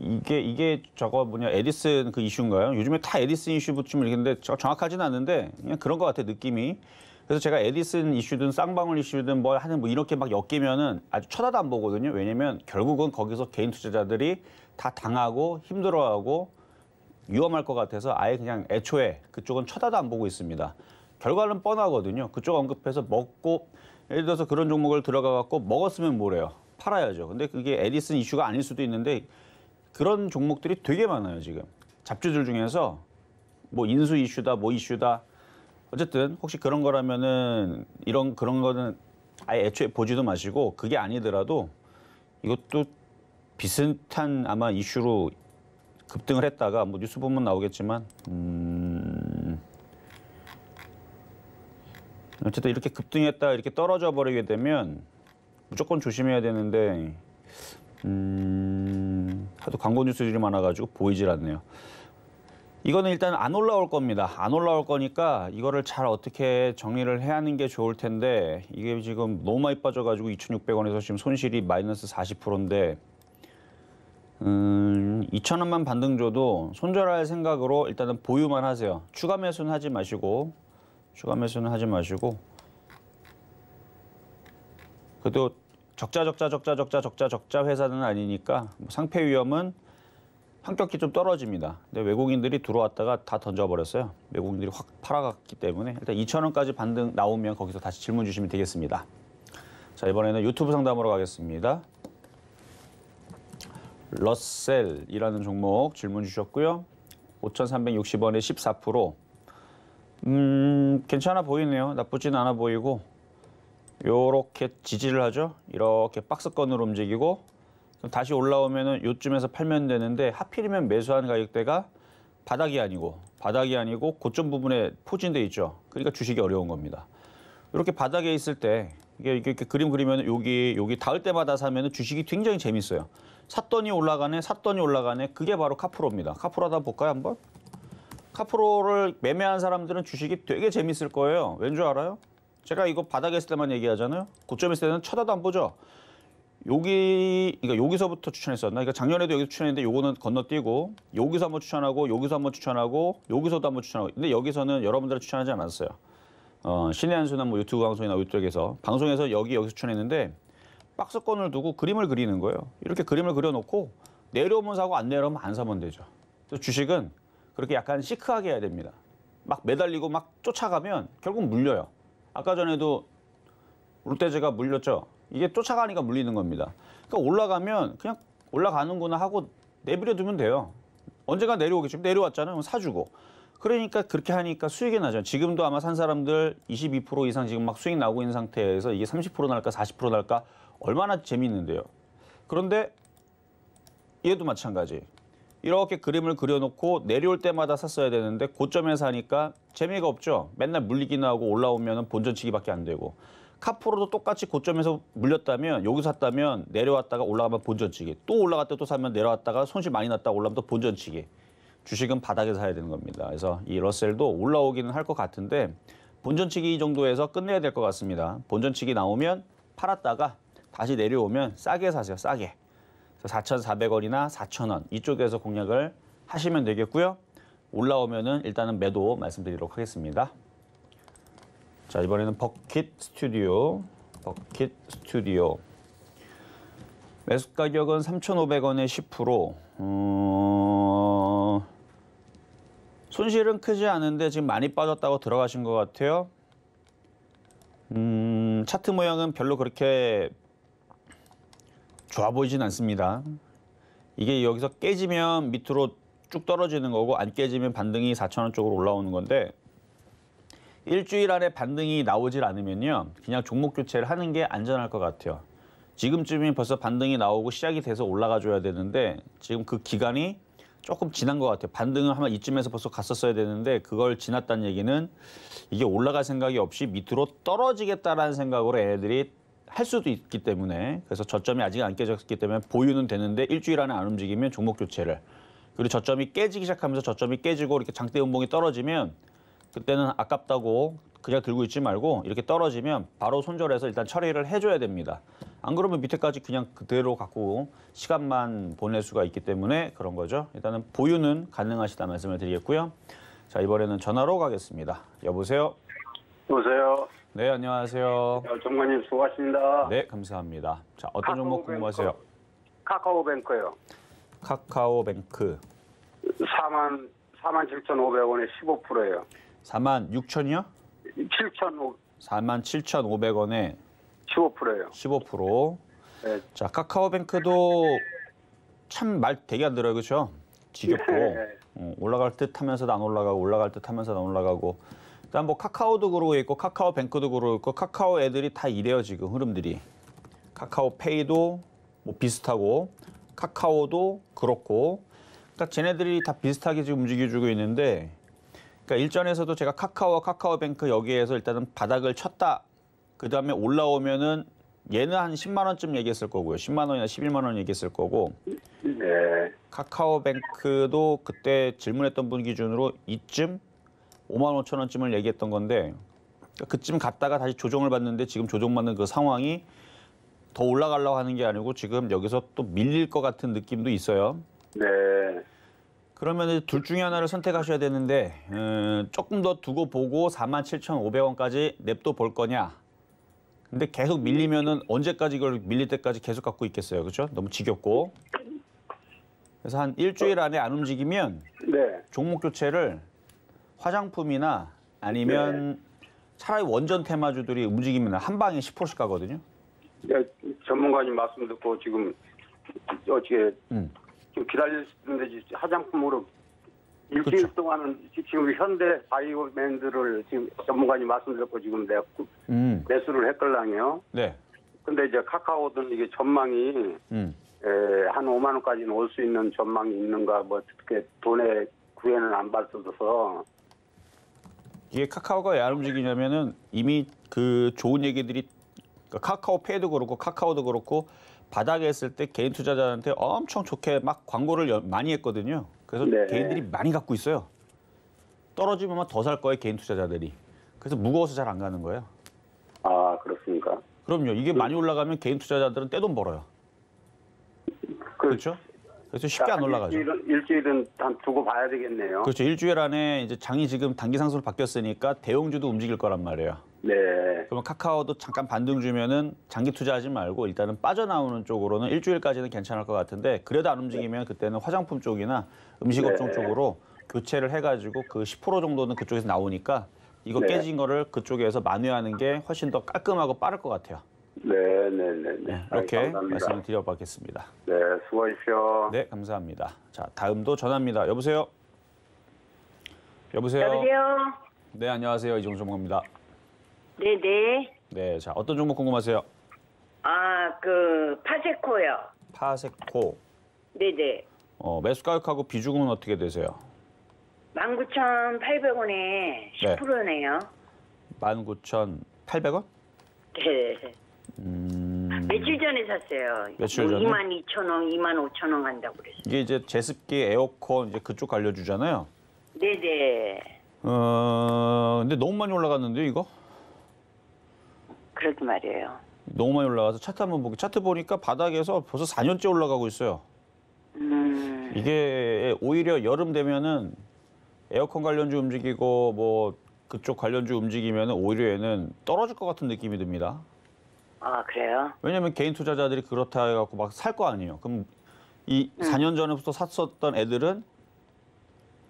이게 이게 저거 뭐냐 에디슨 그 이슈인가요? 요즘에 다 에디슨 이슈 붙이면 이렇데 정확하진 않은데 그냥 그런 것 같아 느낌이. 그래서 제가 에디슨 이슈든 쌍방울 이슈든 뭐 하는 뭐 이렇게 막 엮이면은 아주 쳐다도 안 보거든요. 왜냐면 결국은 거기서 개인 투자자들이 다 당하고 힘들어하고 위험할 것 같아서 아예 그냥 애초에 그쪽은 쳐다도 안 보고 있습니다. 결과는 뻔하거든요. 그쪽 언급해서 먹고 예를 들어서 그런 종목을 들어가 갖고 먹었으면 뭐래요. 팔아야죠. 근데 그게 에디슨 이슈가 아닐 수도 있는데 그런 종목들이 되게 많아요, 지금. 잡지들 중에서 뭐 인수 이슈다, 뭐 이슈다 어쨌든 혹시 그런 거라면은 이런 그런 거는 아예 애초에 보지도 마시고 그게 아니더라도 이것도 비슷한 아마 이슈로 급등을 했다가 뭐 뉴스 보면 나오겠지만 음... 어쨌든 이렇게 급등했다 이렇게 떨어져 버리게 되면 무조건 조심해야 되는데 음... 하도 광고 뉴스들이 많아가지고 보이질 않네요. 이거는 일단 안 올라올 겁니다. 안 올라올 거니까 이거를 잘 어떻게 정리를 해야 하는 게 좋을 텐데 이게 지금 너무 많이 빠져가지고 2,600원에서 지금 손실이 마이너스 40%인데 음, 2,000원만 반등 줘도 손절할 생각으로 일단은 보유만 하세요. 추가 매수는 하지 마시고 추가 매수는 하지 마시고 그래도 적자 적자 적자 적자 적자 적자 회사는 아니니까 뭐 상패 위험은 환격이좀 떨어집니다. 근데 외국인들이 들어왔다가 다 던져버렸어요. 외국인들이 확 팔아갔기 때문에 일단 2,000원까지 반등 나오면 거기서 다시 질문 주시면 되겠습니다. 자, 이번에는 유튜브 상담으로 가겠습니다. 러셀이라는 종목 질문 주셨고요. 5,360원에 14%. 음, 괜찮아 보이네요. 나쁘진 않아 보이고. 요렇게 지지를 하죠. 이렇게 박스권으로 움직이고 다시 올라오면은 요쯤에서 팔면 되는데 하필이면 매수한 가격대가 바닥이 아니고 바닥이 아니고 고점 부분에 포진돼 있죠. 그러니까 주식이 어려운 겁니다. 이렇게 바닥에 있을 때 이게 이렇게 그림 그리면 여기 여기 닿을 때마다 사면 은 주식이 굉장히 재밌어요. 샀더니 올라가네, 샀더니 올라가네. 그게 바로 카프로입니다. 카프로 하다 볼까요 한번? 카프로를 매매한 사람들은 주식이 되게 재밌을 거예요. 왠 줄 알아요? 제가 이거 바닥에 있을 때만 얘기하잖아요. 고점에 있을 때는 쳐다도 안 보죠. 여기 그러니까 여기서부터 추천했었나? 그러니까 작년에도 여기서 추천했는데 요거는 건너뛰고 여기서 한번 추천하고 여기서 한번 추천하고 여기서도 한번 추천하고 근데 여기서는 여러분들 추천하지 않았어요. 어, 신의 한수나 뭐 유튜브 방송이나 이쪽에서 방송에서 여기 여기서 추천했는데 박스권을 두고 그림을 그리는 거예요. 이렇게 그림을 그려놓고 내려오면 사고 안 내려오면 안 사면 되죠. 또 주식은 그렇게 약간 시크하게 해야 됩니다. 막 매달리고 막 쫓아가면 결국 물려요. 아까 전에도 롯데제가 물렸죠. 이게 쫓아가니까 물리는 겁니다. 그러니까 올라가면 그냥 올라가는구나 하고 내버려두면 돼요. 언제가 내려오겠죠. 내려왔잖아요. 사주고. 그러니까 그렇게 하니까 수익이 나죠. 지금도 아마 산 사람들 22% 이상 지금 막 수익 나고 있는 상태에서 이게 30% 날까 40% 날까 얼마나 재미있는데요. 그런데 얘도 마찬가지. 이렇게 그림을 그려놓고 내려올 때마다 샀어야 되는데 고점에서 하니까 재미가 없죠. 맨날 물리기나 하고 올라오면 본전치기밖에 안 되고. 카프로도 똑같이 고점에서 물렸다면 여기 샀다면 내려왔다가 올라가면 본전치기 또 올라갔다 또 사면 내려왔다가 손실 많이 났다 올라가면 또 본전치기 주식은 바닥에서 사야 되는 겁니다. 그래서 이 러셀도 올라오기는 할 것 같은데 본전치기 정도에서 끝내야 될 것 같습니다. 본전치기 나오면 팔았다가 다시 내려오면 싸게 사세요. 싸게. 4,400원이나 4,000원 이쪽에서 공략을 하시면 되겠고요. 올라오면은 일단은 매도 말씀드리도록 하겠습니다. 자 이번에는 버킷 스튜디오 버킷 스튜디오 매수 가격은 3,500원에 10% 어... 손실은 크지 않은데 지금 많이 빠졌다고 들어가신 것 같아요 음, 차트 모양은 별로 그렇게 좋아 보이진 않습니다 이게 여기서 깨지면 밑으로 쭉 떨어지는 거고 안 깨지면 반등이 4,000원 쪽으로 올라오는 건데 일주일 안에 반등이 나오질 않으면요. 그냥 종목 교체를 하는 게 안전할 것 같아요. 지금쯤이 벌써 반등이 나오고 시작이 돼서 올라가 줘야 되는데 지금 그 기간이 조금 지난 것 같아요. 반등은 아마 이쯤에서 벌써 갔었어야 되는데 그걸 지났다는 얘기는 이게 올라갈 생각이 없이 밑으로 떨어지겠다라는 생각으로 애들이 할 수도 있기 때문에 그래서 저점이 아직 안 깨졌기 때문에 보유는 되는데 일주일 안에 안 움직이면 종목 교체를 그리고 저점이 깨지기 시작하면서 저점이 깨지고 이렇게 장대 음봉이 떨어지면 그때는 아깝다고 그냥 들고 있지 말고 이렇게 떨어지면 바로 손절해서 일단 처리를 해줘야 됩니다. 안 그러면 밑에까지 그냥 그대로 갖고 시간만 보낼 수가 있기 때문에 그런 거죠. 일단은 보유는 가능하시다 말씀을 드리겠고요. 자 이번에는 전화로 가겠습니다. 여보세요. 여보세요. 네 안녕하세요. 어, 정관님 수고하십니다. 네 감사합니다. 자 어떤 종목 궁금하세요? 카카오뱅크요. 카카오뱅크. 4만 4만 7,500원에 15%예요. 4만 6천이요? 7천 4만 7,500원에 15%예요. 15%. 네. 자, 카카오뱅크도 참 말 되게 안 들어요. 그렇죠? 지겹고. 네. 올라갈 듯 하면서도 안 올라가고 올라갈 듯 하면서도 안 올라가고. 일단 뭐 카카오도 그러고 있고 카카오뱅크도 그러고 있고 카카오 애들이 다 이래요, 지금 흐름들이. 카카오페이도 뭐 비슷하고 카카오도 그렇고 그러니까 쟤네들이 다 비슷하게 지금 움직여주고 있는데 그러니까 일전에서도 제가 카카오, 카카오뱅크 여기에서 일단은 바닥을 쳤다. 그 다음에 올라오면은 얘는 한 10만 원쯤 얘기했을 거고요. 10만 원이나 11만 원 얘기했을 거고. 네. 카카오뱅크도 그때 질문했던 분 기준으로 이쯤 5만 5천 원쯤을 얘기했던 건데 그러니까 그쯤 갔다가 다시 조정을 받는데 지금 조정받는 그 상황이 더 올라가려고 하는 게 아니고 지금 여기서 또 밀릴 것 같은 느낌도 있어요. 네. 그러면 둘 중에 하나를 선택하셔야 되는데 음, 조금 더 두고 보고 47,500원까지 냅둬 볼 거냐. 근데 계속 밀리면은 언제까지 이걸 밀릴 때까지 계속 갖고 있겠어요. 그렇죠? 너무 지겹고. 그래서 한 일주일 안에 안 움직이면 네. 종목 교체를 화장품이나 아니면 네. 차라리 원전 테마주들이 움직이면 한 방에 10%씩 가거든요. 네, 전문가님 말씀 듣고 지금 어떻게 음. 좀기다리시데 화장품으로 일주일 그렇죠. 동안은 지금 현대 바이오맨드를 지금 전문가님 말씀드렸고 지금 내, 음. 매수를 했걸랑요. 네. 근데 이제 카카오든 이게 전망이 음. 에, 한 5만 원까지는 올 수 있는 전망이 있는가 뭐 어떻게 돈의 구애는 안 받쳐서 이게 카카오가 야 움직이냐면은 이미 그 좋은 얘기들이 그러니까 카카오 페이도 그렇고 카카오도 그렇고 바닥에 있을 때 개인 투자자한테 엄청 좋게 막 광고를 많이 했거든요. 그래서 네. 개인들이 많이 갖고 있어요. 떨어지면 더 살 거예요, 개인 투자자들이. 그래서 무거워서 잘 안 가는 거예요. 아, 그렇습니까? 그럼요. 이게 그 많이 올라가면 개인 투자자들은 떼돈 벌어요. 그, 렇죠 그래서 쉽게 안 올라가죠. 일주일은, 일주일은 단 두고 봐야 되겠네요. 그렇죠. 일주일 안에 이제 장이 지금 단기 상승으로 바뀌었으니까 대형주도 움직일 거란 말이에요. 네. 그러면 카카오도 잠깐 반등 주면은 장기 투자하지 말고 일단은 빠져나오는 쪽으로는 일주일까지는 괜찮을 것 같은데 그래도 안 움직이면 네. 그때는 화장품 쪽이나 음식업종 네. 쪽으로 교체를 해가지고 그 10% 정도는 그쪽에서 나오니까 이거 네. 깨진 거를 그쪽에서 만회하는 게 훨씬 더 깔끔하고 빠를 것 같아요. 네, 네, 네. 네. 네 이렇게 아이, 말씀을 드려봤겠습니다. 네, 수고하십시오. 네, 감사합니다. 자, 다음도 전화입니다. 여보세요? 여보세요? 여보세요? 네, 안녕하세요. 이종종입니다. 네네. 네. 네, 자 어떤 종목 궁금하세요? 아, 그 파세코요. 파세코. 네네. 네. 어, 매수 가격하고 비중은 어떻게 되세요? 19,800원에 10%네요. 19,800원? 네. 음... 며칠 전에 샀어요. 며칠 전에? 2만 2천 원, 2만 5천 원 간다고 그랬어요. 이게 이제 제습기, 에어컨 이제 그쪽 알려주잖아요. 네네. 네. 어, 근데 너무 많이 올라갔는데 이거? 그러게 말이에요. 너무 많이 올라가서 차트 한번 보기 차트 보니까 바닥에서 벌써 4년째 올라가고 있어요. 음. 이게 오히려 여름 되면은 에어컨 관련주 움직이고 뭐 그쪽 관련주 움직이면 은 오히려 얘는 떨어질 것 같은 느낌이 듭니다. 아 그래요? 왜냐면 개인 투자자들이 그렇다 해갖고 막 살 거 아니에요. 그럼 이 음. 4년 전부터 샀었던 애들은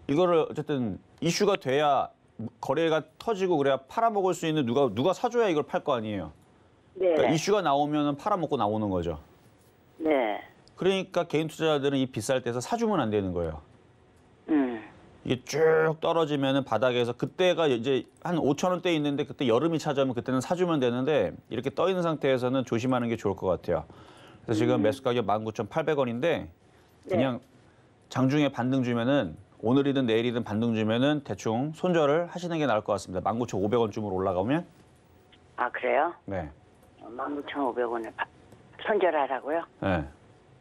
이거를 어쨌든 이슈가 돼야 거래가 터지고 그래야 팔아먹을 수 있는 누가 누가 사줘야 이걸 팔 거 아니에요. 네. 그러니까 이슈가 나오면 은 팔아먹고 나오는 거죠. 네. 그러니까 개인 투자자들은 이 비쌀 때서 사주면 안 되는 거예요. 음. 이게 쭉 떨어지면 은 바닥에서 그때가 이제 한 5천 원대 있는데 그때 여름이 찾아오면 그때는 사주면 되는데 이렇게 떠 있는 상태에서는 조심하는 게 좋을 것 같아요. 그래서 지금 음. 매수 가격 19,800원인데 그냥 네. 장중에 반등 주면은 오늘이든 내일이든 반등주면은 대충 손절을 하시는 게 나을 것 같습니다. 19,500원쯤으로 올라가면 아 그래요? 네. 19,500원에 손절하라고요? 네.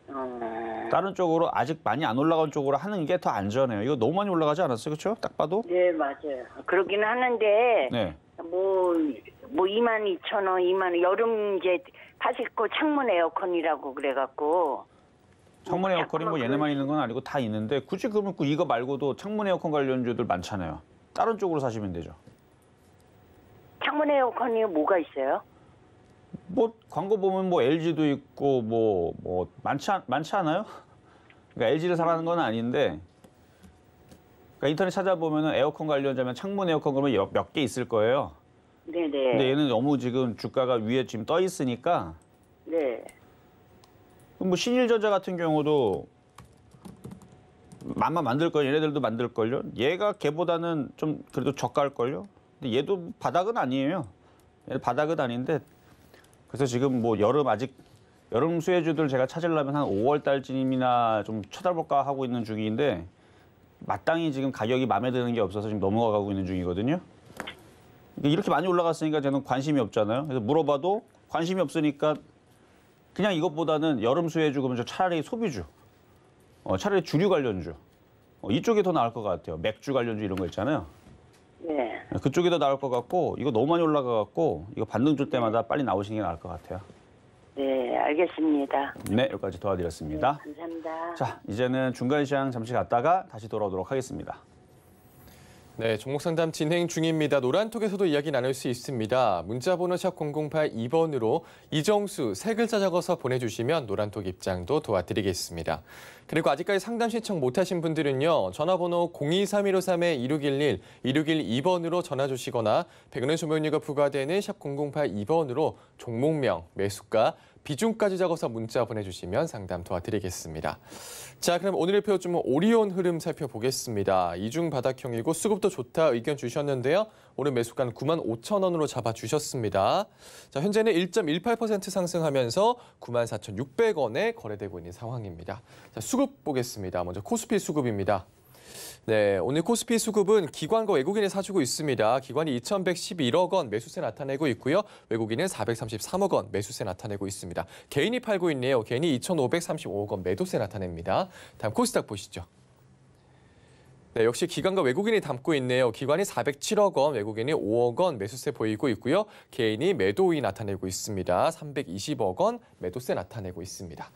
음... 다른 쪽으로 아직 많이 안 올라간 쪽으로 하는 게 더 안전해요. 이거 너무 많이 올라가지 않았어요, 그렇죠? 딱 봐도? 네, 맞아요. 그러긴 하는데 네. 뭐뭐 2 0 0 0 원, 2만 원 여름 이제 파실고 창문 에어컨이라고 그래갖고 창문 어, 에어컨이 뭐 얘네만 있는 건 아니고 다 있는데 굳이 그러면 그 이거 말고도 창문 에어컨 관련주들 많잖아요. 다른 쪽으로 사시면 되죠. 창문 에어컨이 뭐가 있어요? 뭐 광고 보면 뭐 LG도 있고 뭐뭐 뭐 많지 않, 많지 않아요? *laughs* 그러니까 LG를 사라는 건 아닌데 그러니까 인터넷 찾아보면 에어컨 관련자면 창문 에어컨 그러면 몇 개 있을 거예요. 네네. 네. 근데 얘는 너무 지금 주가가 위에 지금 떠 있으니까 네. 뭐 신일전자 같은 경우도 만만 만들 거예요. 얘네들도 만들 걸요. 얘가 걔보다는 좀 그래도 저가일 걸요. 근데 얘도 바닥은 아니에요. 바닥은 아닌데 그래서 지금 뭐 여름 아직 여름 수혜주들 제가 찾으려면 한 5월 달쯤이나 좀 쳐다볼까 하고 있는 중인데 마땅히 지금 가격이 마음에 드는 게 없어서 지금 넘어가고 있는 중이거든요. 이렇게 많이 올라갔으니까 저는 관심이 없잖아요. 그래서 물어봐도 관심이 없으니까 그냥 이것보다는 여름 수혜주 그러면 차라리 소비주, 어, 차라리 주류 관련주 어, 이쪽이 더 나을 것 같아요. 맥주 관련주 이런 거 있잖아요. 네. 그쪽이 더 나을 것 같고 이거 너무 많이 올라가 갖고 이거 반등 줄 때마다 빨리 나오시는 게 나을 것 같아요. 네, 알겠습니다. 네, 여기까지 도와드렸습니다. 네, 감사합니다. 자, 이제는 중간 시장 잠시 갔다가 다시 돌아오도록 하겠습니다. 네, 종목 상담 진행 중입니다. 노란톡에서도 이야기 나눌 수 있습니다. 문자번호 샵 0082번으로 이정수 세 글자 적어서 보내주시면 노란톡 입장도 도와드리겠습니다. 그리고 아직까지 상담 신청 못하신 분들은요. 전화번호 02315-3-2611, 2612번으로 전화 주시거나 백은혜 조명료가 부과되는 샵 0082번으로 종목명, 매수가, 비중까지 적어서 문자 보내주시면 상담 도와드리겠습니다. 자, 그럼 오늘의 표좀 오리온 흐름 살펴보겠습니다. 이중 바닥형이고 수급도 좋다 의견 주셨는데요. 오늘 매수간 9만 5천 원으로 잡아주셨습니다. 자, 현재는 1.18% 상승하면서 9만 4 6 0원에 거래되고 있는 상황입니다. 자, 수급 보겠습니다. 먼저 코스피 수급입니다. 네, 오늘 코스피 수급은 기관과 외국인이 사주고 있습니다. 기관이 2,111억 원 매수세 나타내고 있고요. 외국인은 433억 원 매수세 나타내고 있습니다. 개인이 팔고 있네요. 개인이 2,535억 원 매도세 나타냅니다. 다음 코스닥 보시죠. 네, 역시 기관과 외국인이 담고 있네요. 기관이 407억 원, 외국인이 5억 원 매수세 보이고 있고요. 개인이 매도이 나타내고 있습니다. 320억 원 매도세 나타내고 있습니다.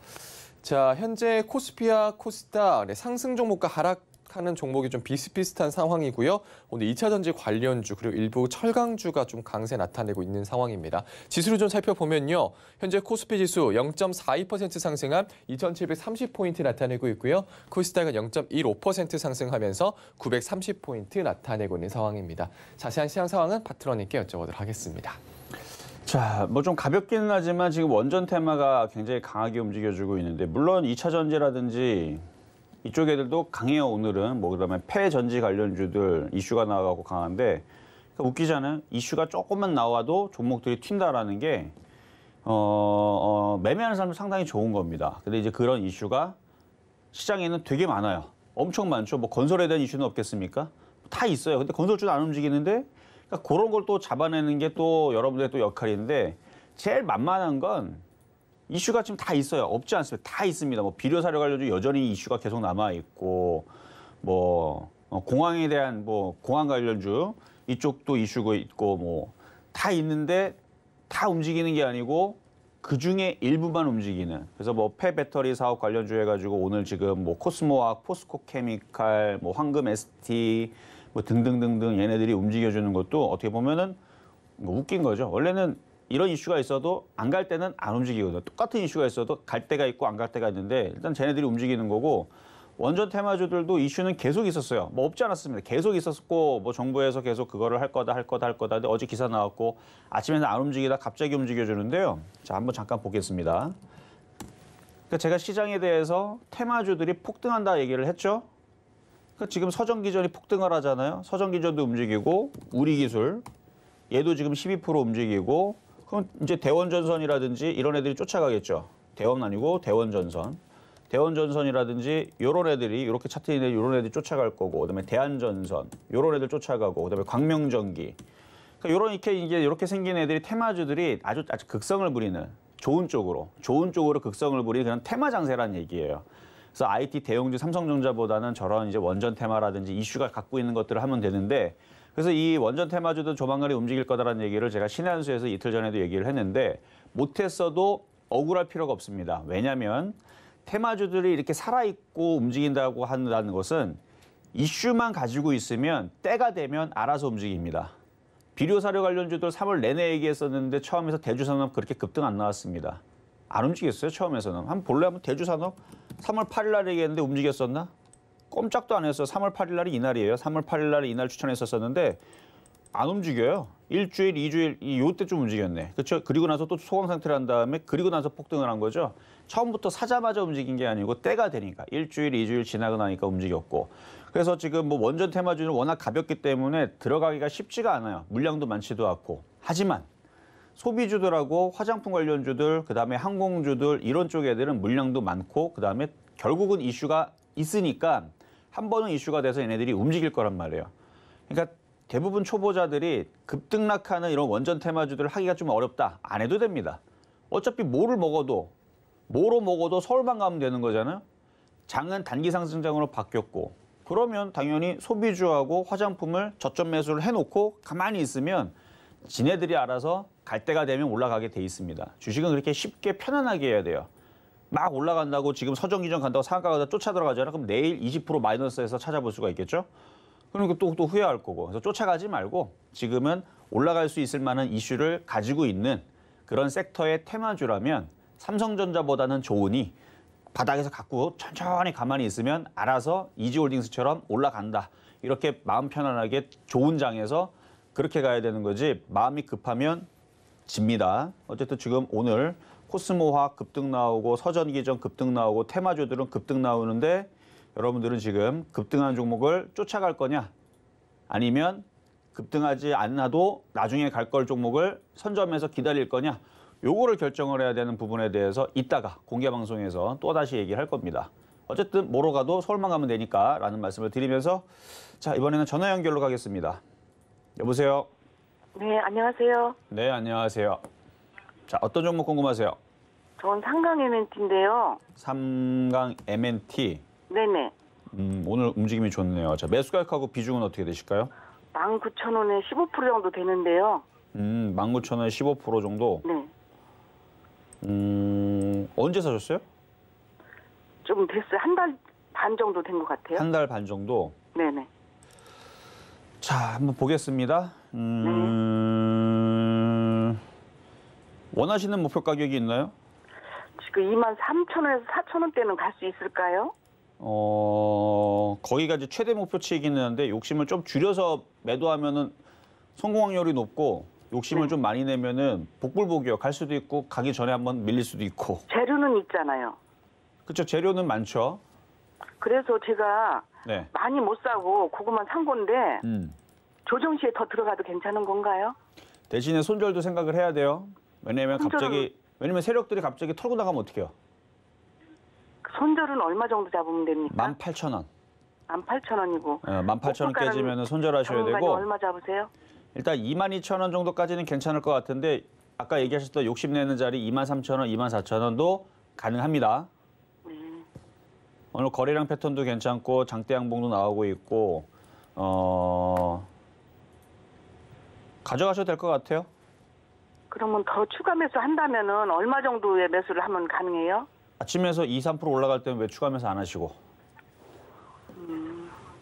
자, 현재 코스피와 코스닥 네, 상승 종목과 하락 하는 종목이 좀 비슷비슷한 상황이고요. 오늘 2차전지 관련주 그리고 일부 철강주가 좀 강세 나타내고 있는 상황입니다. 지수를 좀 살펴보면요. 현재 코스피 지수 0.42% 상승한 2,730포인트 나타내고 있고요. 코스닥은 0.15% 상승하면서 930포인트 나타내고 있는 상황입니다. 자세한 시장 상황은 파트너님께 여쭤보도록 하겠습니다. 자, 뭐 좀 가볍기는 하지만 지금 원전 테마가 굉장히 강하게 움직여주고 있는데 물론 2차 전지라든지 이쪽 애들도 강해요 오늘은 뭐 그다음에 폐 전지 관련주들 이슈가 나와가고 강한데 그러니까 웃기잖아요 이슈가 조금만 나와도 종목들이 튄다라는 게 어, 어, 매매하는 사람도 상당히 좋은 겁니다 근데 이제 그런 이슈가 시장에는 되게 많아요 엄청 많죠 뭐 건설에 대한 이슈는 없겠습니까 다 있어요 근데 건설주는 안 움직이는데 그러니까 그런 걸 또 잡아내는 게 또 여러분들의 또 역할인데 제일 만만한 건 이슈가 지금 다 있어요. 없지 않습니다. 다 있습니다. 뭐 비료 사료 관련주 여전히 이슈가 계속 남아 있고 뭐 어, 공항에 대한 뭐 공항 관련주 이쪽도 이슈가 있고 뭐 다 있는데 다 움직이는 게 아니고 그 중에 일부만 움직이는. 그래서 뭐폐 배터리 사업 관련주 해가지고 오늘 지금 뭐 코스모학, 포스코 케미칼, 뭐 황금 ST 뭐 등등등등 얘네들이 움직여주는 것도 어떻게 보면은 뭐 웃긴 거죠. 원래는 이런 이슈가 있어도 안 갈 때는 안 움직이거든요. 똑같은 이슈가 있어도 갈 때가 있고 안 갈 때가 있는데 일단 쟤네들이 움직이는 거고 원전 테마주들도 이슈는 계속 있었어요. 뭐 없지 않았습니다. 계속 있었고 뭐 정부에서 계속 그거를 할 거다 할 거다 할 거다 근데 어제 기사 나왔고 아침에는 안 움직이다 갑자기 움직여 주는데요. 자, 한번 잠깐 보겠습니다. 그 제가 시장에 대해서 테마주들이 폭등한다 얘기를 했죠. 그 지금 서정기전이 폭등을 하잖아요. 서정기전도 움직이고 우리기술 얘도 지금 12% 움직이고 그럼 이제 대원전선이라든지 이런 애들이 쫓아가겠죠. 대원 아니고 대원전선. 대원전선이라든지 요런 애들이 이렇게 차트 있는 요런 애들이 쫓아갈 거고 그다음에 대한전선 요런 애들 쫓아가고 그다음에 광명전기 그러니까 요런 이렇게 이제 이렇게 생긴 애들이 테마주들이 아주 아주 극성을 부리는 좋은 쪽으로 좋은 쪽으로 극성을 부리는 그런 테마 장세란 얘기예요. 그래서 IT 대형주 삼성전자보다는 저런 이제 원전 테마라든지 이슈가 갖고 있는 것들을 하면 되는데 그래서 이 원전 테마주도 조만간에 움직일 거다라는 얘기를 제가 신한수에서 이틀 전에도 얘기를 했는데 못했어도 억울할 필요가 없습니다. 왜냐하면 테마주들이 이렇게 살아있고 움직인다고 한다는 것은 이슈만 가지고 있으면 때가 되면 알아서 움직입니다. 비료사료 관련주들 3월 내내 얘기했었는데 처음에서 대주산업 그렇게 급등 안 나왔습니다. 안 움직였어요 처음에서는. 한번 볼래 한번 대주산업 3월 8일 날 얘기했는데 움직였었나? 꼼짝도 안 해서 3월 8일 날이 이날이에요. 3월 8일 날이 이날 추천했었었는데 안 움직여요. 일주일, 이주일 이때 좀 움직였네. 그렇죠? 그리고 나서 또 소강 상태를 한 다음에 그리고 나서 폭등을 한 거죠. 처음부터 사자마자 움직인 게 아니고 때가 되니까 일주일, 이주일 지나고 나니까 움직였고 그래서 지금 뭐 원전 테마주는 워낙 가볍기 때문에 들어가기가 쉽지가 않아요. 물량도 많지도 않고 하지만 소비주들하고 화장품 관련주들, 그다음에 항공주들 이런 쪽 애들은 물량도 많고 그다음에 결국은 이슈가 있으니까 한 번은 이슈가 돼서 얘네들이 움직일 거란 말이에요. 그러니까 대부분 초보자들이 급등락하는 이런 원전 테마주들을 하기가 좀 어렵다. 안 해도 됩니다. 어차피 뭐를 먹어도 뭐로 먹어도 서울만 가면 되는 거잖아요. 장은 단기 상승장으로 바뀌었고 그러면 당연히 소비주하고 화장품을 저점 매수를 해놓고 가만히 있으면 지네들이 알아서 갈 때가 되면 올라가게 돼 있습니다. 주식은 그렇게 쉽게 편안하게 해야 돼요. 막 올라간다고 지금 서정기전 간다고 상가가 한 쫓아 들어가잖아. 그럼 내일 20% 마이너스에서 찾아볼 수가 있겠죠. 그러니까 또, 또 후회할 거고. 그래서 쫓아가지 말고 지금은 올라갈 수 있을 만한 이슈를 가지고 있는 그런 섹터의 테마주라면 삼성전자보다는 좋으니 바닥에서 갖고 천천히 가만히 있으면 알아서 이지홀딩스처럼 올라간다. 이렇게 마음 편안하게 좋은 장에서 그렇게 가야 되는 거지 마음이 급하면 집니다. 어쨌든 지금 오늘 코스모화학 급등 나오고 서전기전 급등 나오고 테마주들은 급등 나오는데 여러분들은 지금 급등한 종목을 쫓아갈 거냐 아니면 급등하지 않아도 나중에 갈 걸 종목을 선점해서 기다릴 거냐 요거를 결정을 해야 되는 부분에 대해서 이따가 공개 방송에서 또다시 얘기할 겁니다. 어쨌든 뭐로 가도 서울만 가면 되니까 라는 말씀을 드리면서 자 이번에는 전화 연결로 가겠습니다. 여보세요? 네, 안녕하세요. 네, 안녕하세요. 자, 어떤 종목 궁금하세요? 전 삼강 MNT인데요. 삼강 MNT. 네네. 음, 오늘 움직임이 좋네요. 자, 매수 가격하고 비중은 어떻게 되실까요? 19,000원에 15% 정도 되는데요. 음, 19,000원에 15% 정도? 네. 음, 언제 사셨어요? 좀 됐어요. 한 달 반 정도 된 것 같아요. 한 달 반 정도? 네네. 자, 한번 보겠습니다. 음... 네. 원하시는 목표 가격이 있나요? 지금 2만 3천 원에서 4천 원대는 갈 수 있을까요? 어, 거기가 이제 최대 목표치이긴 한데 욕심을 좀 줄여서 매도하면은 성공 확률이 높고 욕심을 네. 좀 많이 내면은 복불복이요. 갈 수도 있고 가기 전에 한번 밀릴 수도 있고. 재료는 있잖아요. 그렇죠. 재료는 많죠. 그래서 제가 네. 많이 못 사고 그것만 산 건데 음. 조정 시에 더 들어가도 괜찮은 건가요? 대신에 손절도 생각을 해야 돼요. 왜냐면 갑자기 왜냐면 세력들이 갑자기 털고 나가면 어떡해요? 손절은 얼마 정도 잡으면 됩니까? 만 팔천 원만 팔천 원이고만 예, 팔천 원 깨지면 손절하셔야 되고. 얼마 잡으세요? 일단 이만 이천 원 정도까지는 괜찮을 것 같은데 아까 얘기하셨던 욕심내는 자리 이만 삼천 원 이만 사천 원도 가능합니다. 네. 오늘 거래량 패턴도 괜찮고 장대 양봉도 나오고 있고 어... 가져가셔도 될 것 같아요. 그러면 더 추가 매수 한다면은 얼마 정도의 매수를 하면 가능해요? 아침에서 2, 3% 올라갈 때는 왜 추가 매수 안 하시고?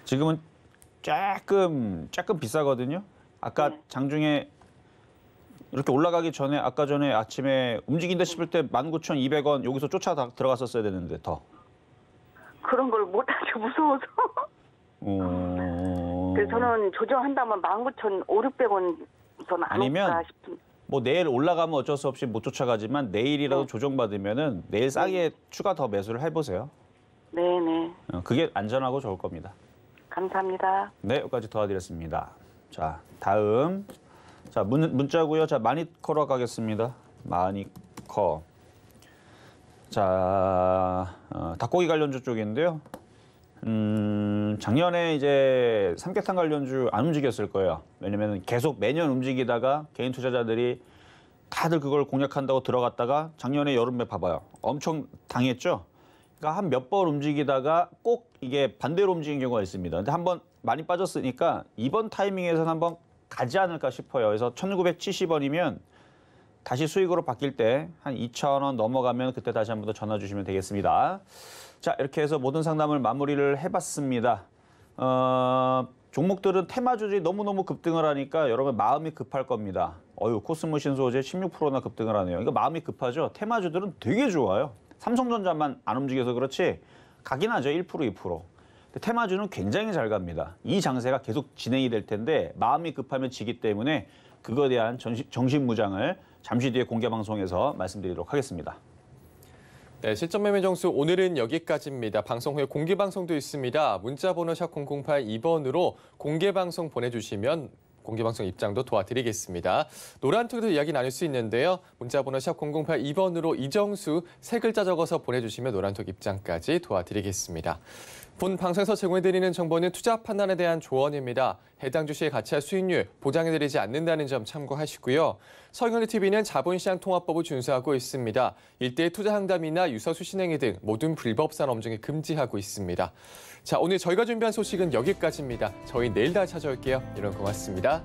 지금은 조금 조금 비싸거든요. 아까 네. 장중에 이렇게 올라가기 전에 아까 전에 아침에 움직인다 싶을 때 19,200원 여기서 쫓아 다 들어갔었어야 되는데 더. 그런 걸 못하죠 무서워서. 어... 그래서 저는 조정한다면 19,500원 저아니까 싶은. 뭐 내일 올라가면 어쩔 수 없이 못 쫓아가지만 내일이라도 네. 조정받으면은 내일 싸게 네. 추가 더 매수를 해보세요. 네네. 네. 어, 그게 안전하고 좋을 겁니다. 감사합니다. 네, 여기까지 도와드렸습니다. 자, 다음. 자, 문, 문자고요. 자, 마니커로 가겠습니다. 마니커. 자, 어, 닭고기 관련주 쪽인데요. 음, 작년에 이제 삼계탕 관련주 안 움직였을 거예요. 왜냐면 계속 매년 움직이다가 개인 투자자들이 다들 그걸 공략한다고 들어갔다가 작년에 여름에 봐봐요. 엄청 당했죠? 그러니까 한 몇 번 움직이다가 꼭 이게 반대로 움직인 경우가 있습니다. 근데 한번 많이 빠졌으니까 이번 타이밍에서는 한번 가지 않을까 싶어요. 그래서 1970원이면 다시 수익으로 바뀔 때 한 2,000원 넘어가면 그때 다시 한 번 더 전화 주시면 되겠습니다. 자, 이렇게 해서 모든 상담을 마무리를 해봤습니다. 어, 종목들은 테마주들이 너무너무 급등을 하니까 여러분 마음이 급할 겁니다. 어유 코스모 신소재 16%나 급등을 하네요. 이거 마음이 급하죠. 테마주들은 되게 좋아요. 삼성전자만 안 움직여서 그렇지 가긴 하죠. 1% 2%. 테마주는 굉장히 잘 갑니다. 이 장세가 계속 진행이 될 텐데 마음이 급하면 지기 때문에 그거에 대한 정신, 무장을 잠시 뒤에 공개 방송에서 말씀드리도록 하겠습니다. 네, 실전 매매 정수 오늘은 여기까지입니다. 방송 후에 공개 방송도 있습니다. 문자 번호 샵 0082번으로 공개 방송 보내 주시면 공개 방송 입장도 도와드리겠습니다. 노란톡도 이야기 나눌 수 있는데요. 문자 번호 샵 0082번으로 이정수 세 글자 적어서 보내 주시면 노란톡 입장까지 도와드리겠습니다. 본 방송에서 제공해드리는 정보는 투자 판단에 대한 조언입니다. 해당 주식의 가치와 수익률 보장해드리지 않는다는 점 참고하시고요. 서경대TV는 자본시장 통합법을 준수하고 있습니다. 일대의 투자 상담이나 유서수 신행위 등 모든 불법산 엄중히 금지하고 있습니다. 자, 오늘 저희가 준비한 소식은 여기까지입니다. 저희 내일 다 찾아올게요. 여러분 고맙습니다.